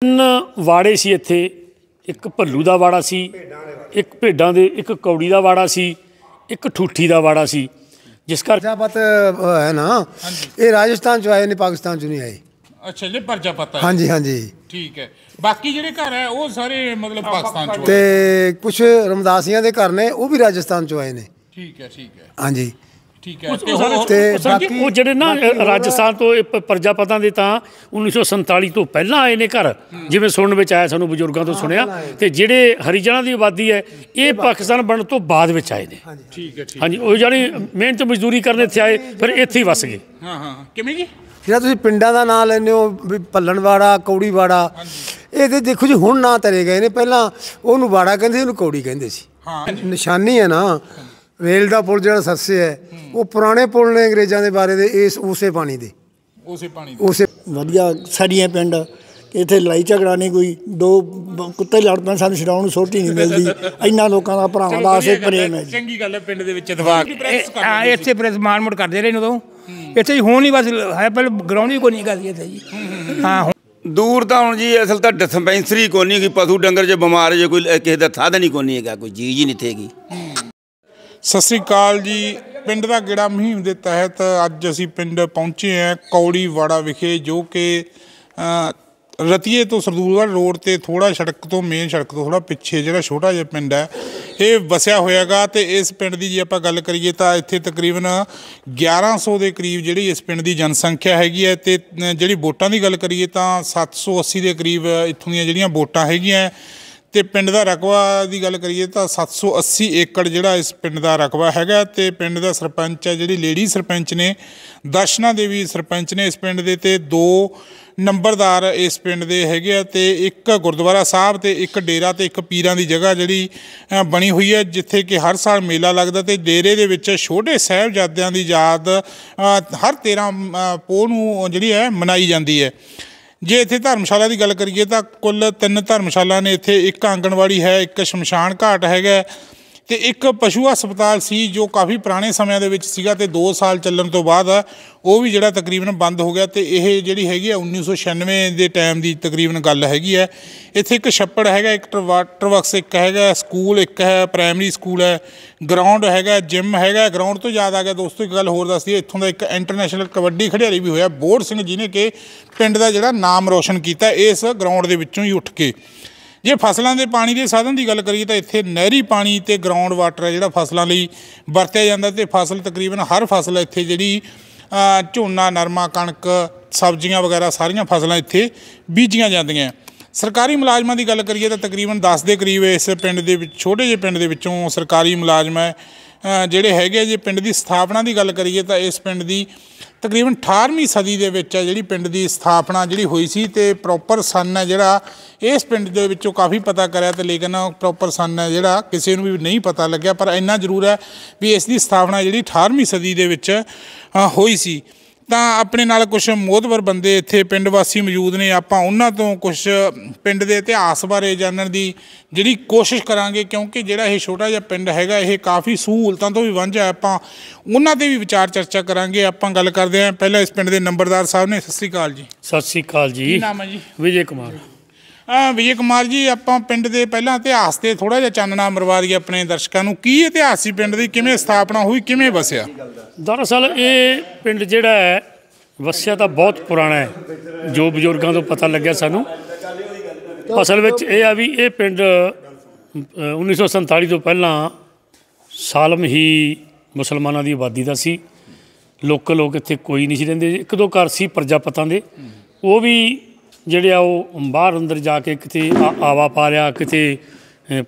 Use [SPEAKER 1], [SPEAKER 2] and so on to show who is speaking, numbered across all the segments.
[SPEAKER 1] ਤਿੰਨ ਵਾੜੇ ਸੀ ਇੱਥੇ ਇੱਕ ਭੱਲੂ ਦਾ ਵਾੜਾ ਸੀ ਇੱਕ ਭੇਡਾਂ ਦੇ ਇੱਕ ਕੌੜੀ ਦਾ ਵਾੜਾ ਸੀ ਇੱਕ ਠੂਠੀ ਦਾ ਵਾੜਾ ਸੀ ਜਿਸ ਕਰ
[SPEAKER 2] ਜਾਬਤ ਹੈ ਨਾ ਇਹ ਰਾਜਸਥਾਨ ਚੋਂ ਆਏ ਨੇ ਪਾਕਿਸਤਾਨ ਚੋਂ ਨਹੀਂ ਆਏ
[SPEAKER 3] ਅੱਛਾ ਜੀ ਪਰਜਾ ਪਤਾ ਹਾਂਜੀ ਹਾਂਜੀ ਠੀਕ ਹੈ ਬਾਕੀ ਜਿਹੜੇ ਘਰ ਹੈ ਉਹ ਸਾਰੇ ਮਤਲਬ ਪਾਕਿਸਤਾਨ ਚੋਂ
[SPEAKER 2] ਤੇ ਕੁਝ ਰਮਦਾਸੀਆਂ ਦੇ ਘਰ
[SPEAKER 1] ਨੇ ਉਹ ਵੀ ਰਾਜਸਥਾਨ ਚੋਂ ਆਏ ਨੇ
[SPEAKER 3] ਠੀਕ ਹੈ ਠੀਕ ਹੈ
[SPEAKER 1] ਹਾਂਜੀ ਠੀਕ ਹੈ ਤੇ ਤੇ ਬਾਕੀ ਉਹ ਜਿਹੜੇ ਨਾ ਰਾਜਸਥਾਨ ਤੋਂ ਪਰਜਾਪਤਾਂ ਦੇ ਤਾਂ 1947 ਤੋਂ ਪਹਿਲਾਂ ਆਏ ਨੇ ਘਰ ਜਿਵੇਂ ਸੁਣਨ ਵਿੱਚ ਆਇਆ ਸਾਨੂੰ ਬਜ਼ੁਰਗਾਂ ਤੋਂ ਸੁਣਿਆ ਤੇ ਜਿਹੜੇ ਹਰੀਜਣਾ ਦੀ ਆਬਾਦੀ ਹੈ ਇਹ ਪਾਕਿਸਤਾਨ ਬਣਨ ਤੋਂ ਬਾਅਦ ਵਿੱਚ ਆਏ ਨੇ ਹਾਂਜੀ ਠੀਕ ਹੈ ਠੀਕ ਹਾਂਜੀ ਉਹ ਜਾਨੀ ਮਿਹਨਤ ਮਜ਼ਦੂਰੀ ਕਰਨ ਇੱਥੇ ਆਏ ਫਿਰ ਇੱਥੇ ਹੀ ਵਸ ਗਏ
[SPEAKER 3] ਹਾਂ ਹਾਂ ਕਿਵੇਂ ਜੀ
[SPEAKER 2] ਜਿਹੜਾ ਤੁਸੀਂ ਪਿੰਡਾਂ ਦਾ ਨਾਮ ਲੈਂਦੇ ਹੋ ਵੀ ਪੱਲਣਵਾੜਾ ਕੌੜੀਵਾੜਾ ਇਹ ਤੇ ਦੇਖੋ ਜੀ ਹੁਣ ਨਾਂ ਤਰੇ ਗਏ ਨੇ ਪਹਿਲਾਂ ਉਹਨੂੰ ਵਾੜਾ ਕਹਿੰਦੇ ਉਹਨੂੰ ਕੌੜੀ ਕਹਿੰਦੇ ਸੀ ਹਾਂ ਨਿਸ਼ਾਨੀ ਹੈ ਨਾ ਵੇਲ ਦਾ ਪੁਲ ਜਿਹੜਾ ਸੱਸੇ ਹੈ ਉਹ ਪੁਰਾਣੇ ਪੁਲ ਨੇ ਅੰਗਰੇਜ਼ਾਂ ਦੇ ਬਾਰੇ ਦੇ ਇਸ ਉਸੇ ਪਾਣੀ ਦੇ
[SPEAKER 3] ਉਸੇ ਪਾਣੀ ਦੇ ਉਸੇ
[SPEAKER 2] ਵਧੀਆ ਸਾਡੀਆਂ ਪਿੰਡ ਇੱਥੇ ਲੜਾਈ ਝਗੜਾ ਨਹੀਂ ਕੋਈ ਦੋ ਕੁੱਤੇ ਲੜ ਪੈਣ ਸਾਨੂੰ ਛਡਾਉਣ ਨੂੰ ਸੋਟੀ ਨਹੀਂ ਮਿਲਦੀ ਇੰਨਾ ਲੋਕਾਂ ਦਾ ਭਰਾਵਾਂ ਦਾ ਆਸੇ ਪ੍ਰੇਮ ਹੈ
[SPEAKER 4] ਚੰਗੀ ਗੱਲ ਹੈ ਪਿੰਡ ਦੇ ਵਿੱਚ ਇਤਫਾਕ ਇੱਥੇ ਪ੍ਰੈਸ ਮੋੜ ਕਰਦੇ ਰਹੇ ਨੇ ਉਦੋਂ ਇੱਥੇ ਹੀ ਹੋਣੀ ਬਸ ਹੈ ਪਹਿਲ ਗਰਾਉਂਡ ਹੀ ਕੋਈ ਨਹੀਂ ਕਰਦੀ ਇੱਥੇ ਜੀ ਹਾਂ ਦੂਰ ਤਾਂ ਹੁਣ ਜੀ ਅਸਲ
[SPEAKER 5] ਤਾਂ ਡਿਸਪੈਂਸਰੀ ਕੋਈ ਨਹੀਂ ਕਿ ਪਸ਼ੂ ਡੰਗਰ ਜੇ ਬਿਮਾਰ ਜੇ ਕੋਈ ਕਿਸੇ ਦਾ ਸਾਧਨ ਹੀ ਕੋਈ ਨਹੀਂ ਹੈਗਾ ਕੋਈ ਜੀ ਜੀ ਨਹੀਂ ਥੇਗੀ
[SPEAKER 3] ਸਤਿ ਸ੍ਰੀ ਅਕਾਲ ਜੀ ਪਿੰਡ ਦਾ ਗੇੜਾ ਮੁਹਿੰਮ ਦੇ ਤਹਿਤ ਅੱਜ ਅਸੀਂ ਪਿੰਡ ਪਹੁੰਚੇ ਹਾਂ ਕੌੜੀ ਵਾੜਾ ਵਿਖੇ ਜੋ ਕਿ ਰਤੀਏ ਤੋਂ ਸਰਦੂਲਗੜ ਰੋਡ ਤੇ ਥੋੜਾ ਸੜਕ ਤੋਂ ਮੇਨ ਸੜਕ ਤੋਂ ਥੋੜਾ ਪਿੱਛੇ ਜਿਹੜਾ ਛੋਟਾ ਜਿਹਾ ਪਿੰਡ ਹੈ ਇਹ ਵਸਿਆ ਹੋਇਆਗਾ ਤੇ ਇਸ ਪਿੰਡ ਦੀ ਜੇ ਆਪਾਂ ਗੱਲ ਕਰੀਏ ਤਾਂ ਇੱਥੇ ਤਕਰੀਬਨ 1100 ਦੇ ਕਰੀਬ ਜਿਹੜੀ ਇਸ ਪਿੰਡ ਦੀ ਜਨਸੰਖਿਆ ਹੈਗੀ ਹੈ ਤੇ ਜਿਹੜੀ ਵੋਟਾਂ ਦੀ ਗੱਲ ਕਰੀਏ ਤਾਂ 780 ਦੇ ਕਰੀਬ ਇੱਥੋਂ ਦੀਆਂ ਜਿਹੜੀਆਂ ਵੋਟਾਂ ਹੈਗੀਆਂ ਤੇ ਪਿੰਡ ਦਾ ਰਕਬਾ ਦੀ ਗੱਲ ਕਰੀਏ ਤਾਂ 780 ਏਕੜ ਜਿਹੜਾ ਇਸ ਪਿੰਡ ਦਾ ਰਕਬਾ ਹੈਗਾ ਤੇ ਪਿੰਡ ਦਾ ਸਰਪੰਚ ਹੈ ਜਿਹੜੀ ਲੇਡੀ ਸਰਪੰਚ ਨੇ ਦਸ਼ਨਾ ਦੇਵੀ ਸਰਪੰਚ ਨੇ ਇਸ ਪਿੰਡ ਦੇ ਤੇ ਦੋ ਨੰਬਰਦਾਰ ਇਸ ਪਿੰਡ ਦੇ ਹੈਗੇ ਆ ਤੇ ਇੱਕ ਗੁਰਦੁਆਰਾ ਸਾਹਿਬ ਤੇ ਇੱਕ ਡੇਰਾ ਤੇ ਇੱਕ ਪੀਰਾਂ ਦੀ ਜਗ੍ਹਾ ਜਿਹੜੀ ਬਣੀ ਹੋਈ ਹੈ ਜਿੱਥੇ ਕਿ ਹਰ ਸਾਲ ਮੇਲਾ ਲੱਗਦਾ ਤੇ ਡੇਰੇ ਦੇ ਵਿੱਚ ਛੋਟੇ ਸਹਿਬਜ਼ਾਦਿਆਂ ਦੀ ਯਾਦ ਹਰ 13 ਪੋਹ ਨੂੰ ਜਿਹੜੀ ਹੈ ਮਨਾਈ ਜਾਂਦੀ ਹੈ ਜੇ ਇੱਥੇ ਧਰਮਸ਼ਾਲਾ ਦੀ ਗੱਲ ਕਰੀਏ ਤਾਂ ਕੁੱਲ ਤਿੰਨ ਧਰਮਸ਼ਾਲਾ ਨੇ ਇੱਥੇ ਇੱਕ ਆਂਗਣਵਾੜੀ ਹੈ ਇੱਕ ਸ਼ਮਸ਼ਾਨ ਘਾਟ ਹੈਗਾ ਤੇ ਇੱਕ ਪਸ਼ੂ ਹਸਪਤਾਲ ਸੀ ਜੋ ਕਾਫੀ ਪੁਰਾਣੇ ਸਮਿਆਂ ਦੇ ਵਿੱਚ ਸੀਗਾ ਤੇ 2 ਸਾਲ ਚੱਲਣ ਤੋਂ ਬਾਅਦ ਉਹ ਵੀ ਜਿਹੜਾ ਤਕਰੀਬਨ ਬੰਦ ਹੋ ਗਿਆ ਤੇ ਇਹ ਜਿਹੜੀ ਹੈਗੀ ਆ 1996 ਦੇ ਟਾਈਮ ਦੀ ਤਕਰੀਬਨ ਗੱਲ ਹੈਗੀ ਹੈ ਇੱਥੇ ਇੱਕ ਛੱਪੜ ਹੈਗਾ ਇੱਕ ਵਾਟਰ ਵਰਕਸ ਇੱਕ ਹੈਗਾ ਸਕੂਲ ਇੱਕ ਹੈ ਪ੍ਰਾਇਮਰੀ ਸਕੂਲ ਹੈ ਗਰਾਊਂਡ ਹੈਗਾ ਜਿਮ ਹੈਗਾ ਗਰਾਊਂਡ ਤੋਂ ਜ਼ਿਆਦਾ ਹੈਗਾ ਦੋਸਤੋ ਇੱਕ ਗੱਲ ਹੋਰ ਦੱਸਦੀ ਇੱਥੋਂ ਦਾ ਇੱਕ ਇੰਟਰਨੈਸ਼ਨਲ ਕਬੱਡੀ ਖਿਡਾਰੀ ਵੀ ਹੋਇਆ ਬੋਰ ਸਿੰਘ ਜੀ ਨੇ ਕਿ ਪਿੰਡ ਦਾ ਜਿਹੜਾ ਨਾਮ ਰੋਸ਼ਨ ਕੀਤਾ ਇਸ ਗਰਾਊਂਡ ਦੇ ਵਿੱਚੋਂ ਹੀ ਉੱਠ ਕੇ ਜੇ ਫਸਲਾਂ ਦੇ ਪਾਣੀ ਦੇ ਸਾਧਨ ਦੀ ਗੱਲ ਕਰੀਏ ਤਾਂ ਇੱਥੇ ਨਹਿਰੀ ਪਾਣੀ ਤੇ ਗਰਾਊਂਡ ਵਾਟਰ ਹੈ ਜਿਹੜਾ ਫਸਲਾਂ ਲਈ ਵਰਤਿਆ ਜਾਂਦਾ ਤੇ ਫਸਲ ਤਕਰੀਬਨ ਹਰ ਫਸਲ ਇੱਥੇ ਜਿਹੜੀ ਝੋਨਾ ਨਰਮਾ ਕਣਕ ਸਬਜ਼ੀਆਂ ਵਗੈਰਾ ਸਾਰੀਆਂ ਫਸਲਾਂ ਇੱਥੇ ਬੀਜੀਆਂ ਜਾਂਦੀਆਂ ਸਰਕਾਰੀ ਮੁਲਾਜ਼ਮਾਂ ਦੀ ਗੱਲ ਕਰੀਏ ਤਾਂ ਤਕਰੀਬਨ 10 ਦੇ ਕਰੀਬ ਇਸ ਪਿੰਡ ਦੇ ਵਿੱਚ ਛੋਟੇ ਜਿਹੇ ਪਿੰਡ ਦੇ ਵਿੱਚੋਂ ਸਰਕਾਰੀ ਮੁਲਾਜ਼ਮ ਹੈ ਜਿਹੜੇ ਹੈਗੇ ਜੇ ਪਿੰਡ ਦੀ ਸਥਾਪਨਾ ਦੀ ਗੱਲ ਕਰੀਏ ਤਾਂ ਇਸ ਪਿੰਡ ਦੀ ਤਕਰੀਬਨ 18ਵੀਂ ਸਦੀ ਦੇ ਵਿੱਚ ਹੈ ਜਿਹੜੀ ਪਿੰਡ ਦੀ ਸਥਾਪਨਾ ਜਿਹੜੀ ਹੋਈ ਸੀ ਤੇ ਪ੍ਰੋਪਰ ਸਨ ਹੈ ਜਿਹੜਾ ਇਸ ਪਿੰਡ ਦੇ ਵਿੱਚੋਂ ਕਾਫੀ ਪਤਾ ਕਰਿਆ ਤੇ ਲੇਕਿਨ ਪ੍ਰੋਪਰ ਸਨ ਹੈ ਜਿਹੜਾ ਕਿਸੇ ਨੂੰ ਵੀ ਨਹੀਂ ਪਤਾ ਲੱਗਿਆ ਪਰ ਇੰਨਾ ਜ਼ਰੂਰ ਹੈ ਵੀ ਇਸ ਦੀ ਸਥਾਪਨਾ ਜਿਹੜੀ 18ਵੀਂ ਸਦੀ ਦੇ ਵਿੱਚ ਹੋਈ ਸੀ ਤਾਂ ਆਪਣੇ ਨਾਲ ਕੁਝ ਮੋਹਤਵਰ ਬੰਦੇ ਇੱਥੇ ਪਿੰਡ ਵਾਸੀ ਮੌਜੂਦ ਨੇ ਆਪਾਂ ਉਹਨਾਂ ਤੋਂ ਕੁਝ ਪਿੰਡ ਦੇ ਇਤਿਹਾਸ ਬਾਰੇ ਜਾਣਨ ਦੀ ਜਿਹੜੀ ਕੋਸ਼ਿਸ਼ ਕਰਾਂਗੇ ਕਿਉਂਕਿ ਜਿਹੜਾ ਇਹ ਛੋਟਾ ਜਿਹਾ ਪਿੰਡ ਹੈਗਾ ਇਹ ਕਾਫੀ ਸਹੂਲਤਾਂ ਤੋਂ ਵੀ ਵਾਂਝਾ ਹੈ ਆਪਾਂ ਉਹਨਾਂ ਦੇ ਵੀ ਵਿਚਾਰ ਚਰਚਾ ਕਰਾਂਗੇ ਆਪਾਂ ਗੱਲ ਕਰਦੇ ਆਂ ਪਹਿਲਾਂ ਇਸ ਪਿੰਡ ਦੇ ਨੰਬਰਦਾਰ ਸਾਹਿਬ ਨੇ ਸਤਿ ਸ੍ਰੀ ਅਕਾਲ ਜੀ ਸਤਿ ਸ੍ਰੀ ਅਕਾਲ ਜੀ ਕੀ ਨਾਮ ਹੈ ਜੀ ਵਿਜੇ ਕੁਮਾਰ ਵਿਜੇ ਕੁਮਾਰ ਜੀ ਆਪਾਂ ਪਿੰਡ ਦੇ ਪਹਿਲਾਂ ਇਤਿਹਾਸ ਤੇ ਥੋੜਾ ਜਿਹਾ ਚਾਨਣਾ ਮਰਵਾ ਦਈਏ ਆਪਣੇ ਦਰਸ਼ਕਾਂ ਨੂੰ
[SPEAKER 1] ਕੀ ਇਤਿਹਾਸ ਸੀ ਪਿੰਡ ਦੀ ਕਿਵੇਂ ਸਥਾਪਨਾ ਹੋਈ ਕਿਵੇਂ ਵਸਿਆ ਦਰਅਸਲ ਇਹ ਪਿੰਡ ਜਿਹੜਾ ਹੈ ਵਸਿਆ ਤਾਂ ਬਹੁਤ ਪੁਰਾਣਾ ਹੈ ਜੋ ਬਜ਼ੁਰਗਾਂ ਤੋਂ ਪਤਾ ਲੱਗਿਆ ਸਾਨੂੰ ਅਸਲ ਵਿੱਚ ਇਹ ਆ ਵੀ ਇਹ ਪਿੰਡ 1947 ਤੋਂ ਪਹਿਲਾਂ ਸਾਲਮ ਹੀ ਮੁਸਲਮਾਨਾਂ ਦੀ ਆਬਾਦੀ ਦਾ ਸੀ ਲੋਕਲ ਲੋਕ ਇੱਥੇ ਕੋਈ ਨਹੀਂ ਸੀ ਰਹਿੰਦੇ ਇੱਕ ਦੋ ਘਰ ਸੀ ਪ੍ਰਜਾਪਤਾਂ ਦੇ ਉਹ ਵੀ ਜਿਹੜੇ ਆ ਉਹ ਬਾਹਰ ਅੰਦਰ ਜਾ ਕੇ ਕਿਤੇ ਆਵਾ ਪਾ ਲਿਆ ਕਿਤੇ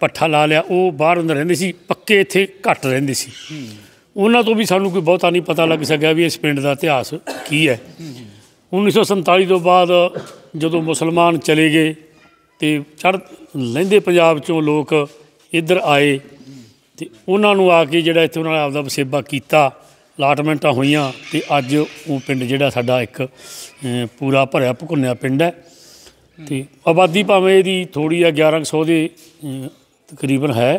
[SPEAKER 1] ਪੱਠਾ ਲਾ ਲਿਆ ਉਹ ਬਾਹਰ ਅੰਦਰ ਰਹਿੰਦੇ ਸੀ ਪੱਕੇ ਇੱਥੇ ਘੱਟ ਰਹਿੰਦੇ ਸੀ ਉਹਨਾਂ ਤੋਂ ਵੀ ਸਾਨੂੰ ਕੋਈ ਬਹੁਤਾ ਨਹੀਂ ਪਤਾ ਲੱਗ ਸਕਿਆ ਵੀ ਇਸ ਪਿੰਡ ਦਾ ਇਤਿਹਾਸ ਕੀ ਹੈ 1947 ਤੋਂ ਬਾਅਦ ਜਦੋਂ ਮੁਸਲਮਾਨ ਚਲੇ ਗਏ ਤੇ ਚੜ ਲੈਂਦੇ ਪੰਜਾਬ ਚੋਂ ਲੋਕ ਇੱਧਰ ਆਏ ਤੇ ਉਹਨਾਂ ਨੂੰ ਆ ਕੇ ਜਿਹੜਾ ਇੱਥੇ ਉਹਨਾਂ ਨੇ ਆਪਦਾ ਵਸੇਬਾ ਕੀਤਾ ਅਲਾਟਮੈਂਟਾਂ ਹੋਈਆਂ ਤੇ ਅੱਜ ਉਹ ਪਿੰਡ ਜਿਹੜਾ ਸਾਡਾ ਇੱਕ ਪੂਰਾ ਭਰਿਆ ਭੁਕੁੰਨਿਆ ਪਿੰਡ ਹੈ ਤੇ ਆਬਾਦੀ ਭਾਵੇਂ ਇਹਦੀ ਥੋੜੀ ਆ 1100 ਦੇ ਤਕਰੀਬਨ ਹੈ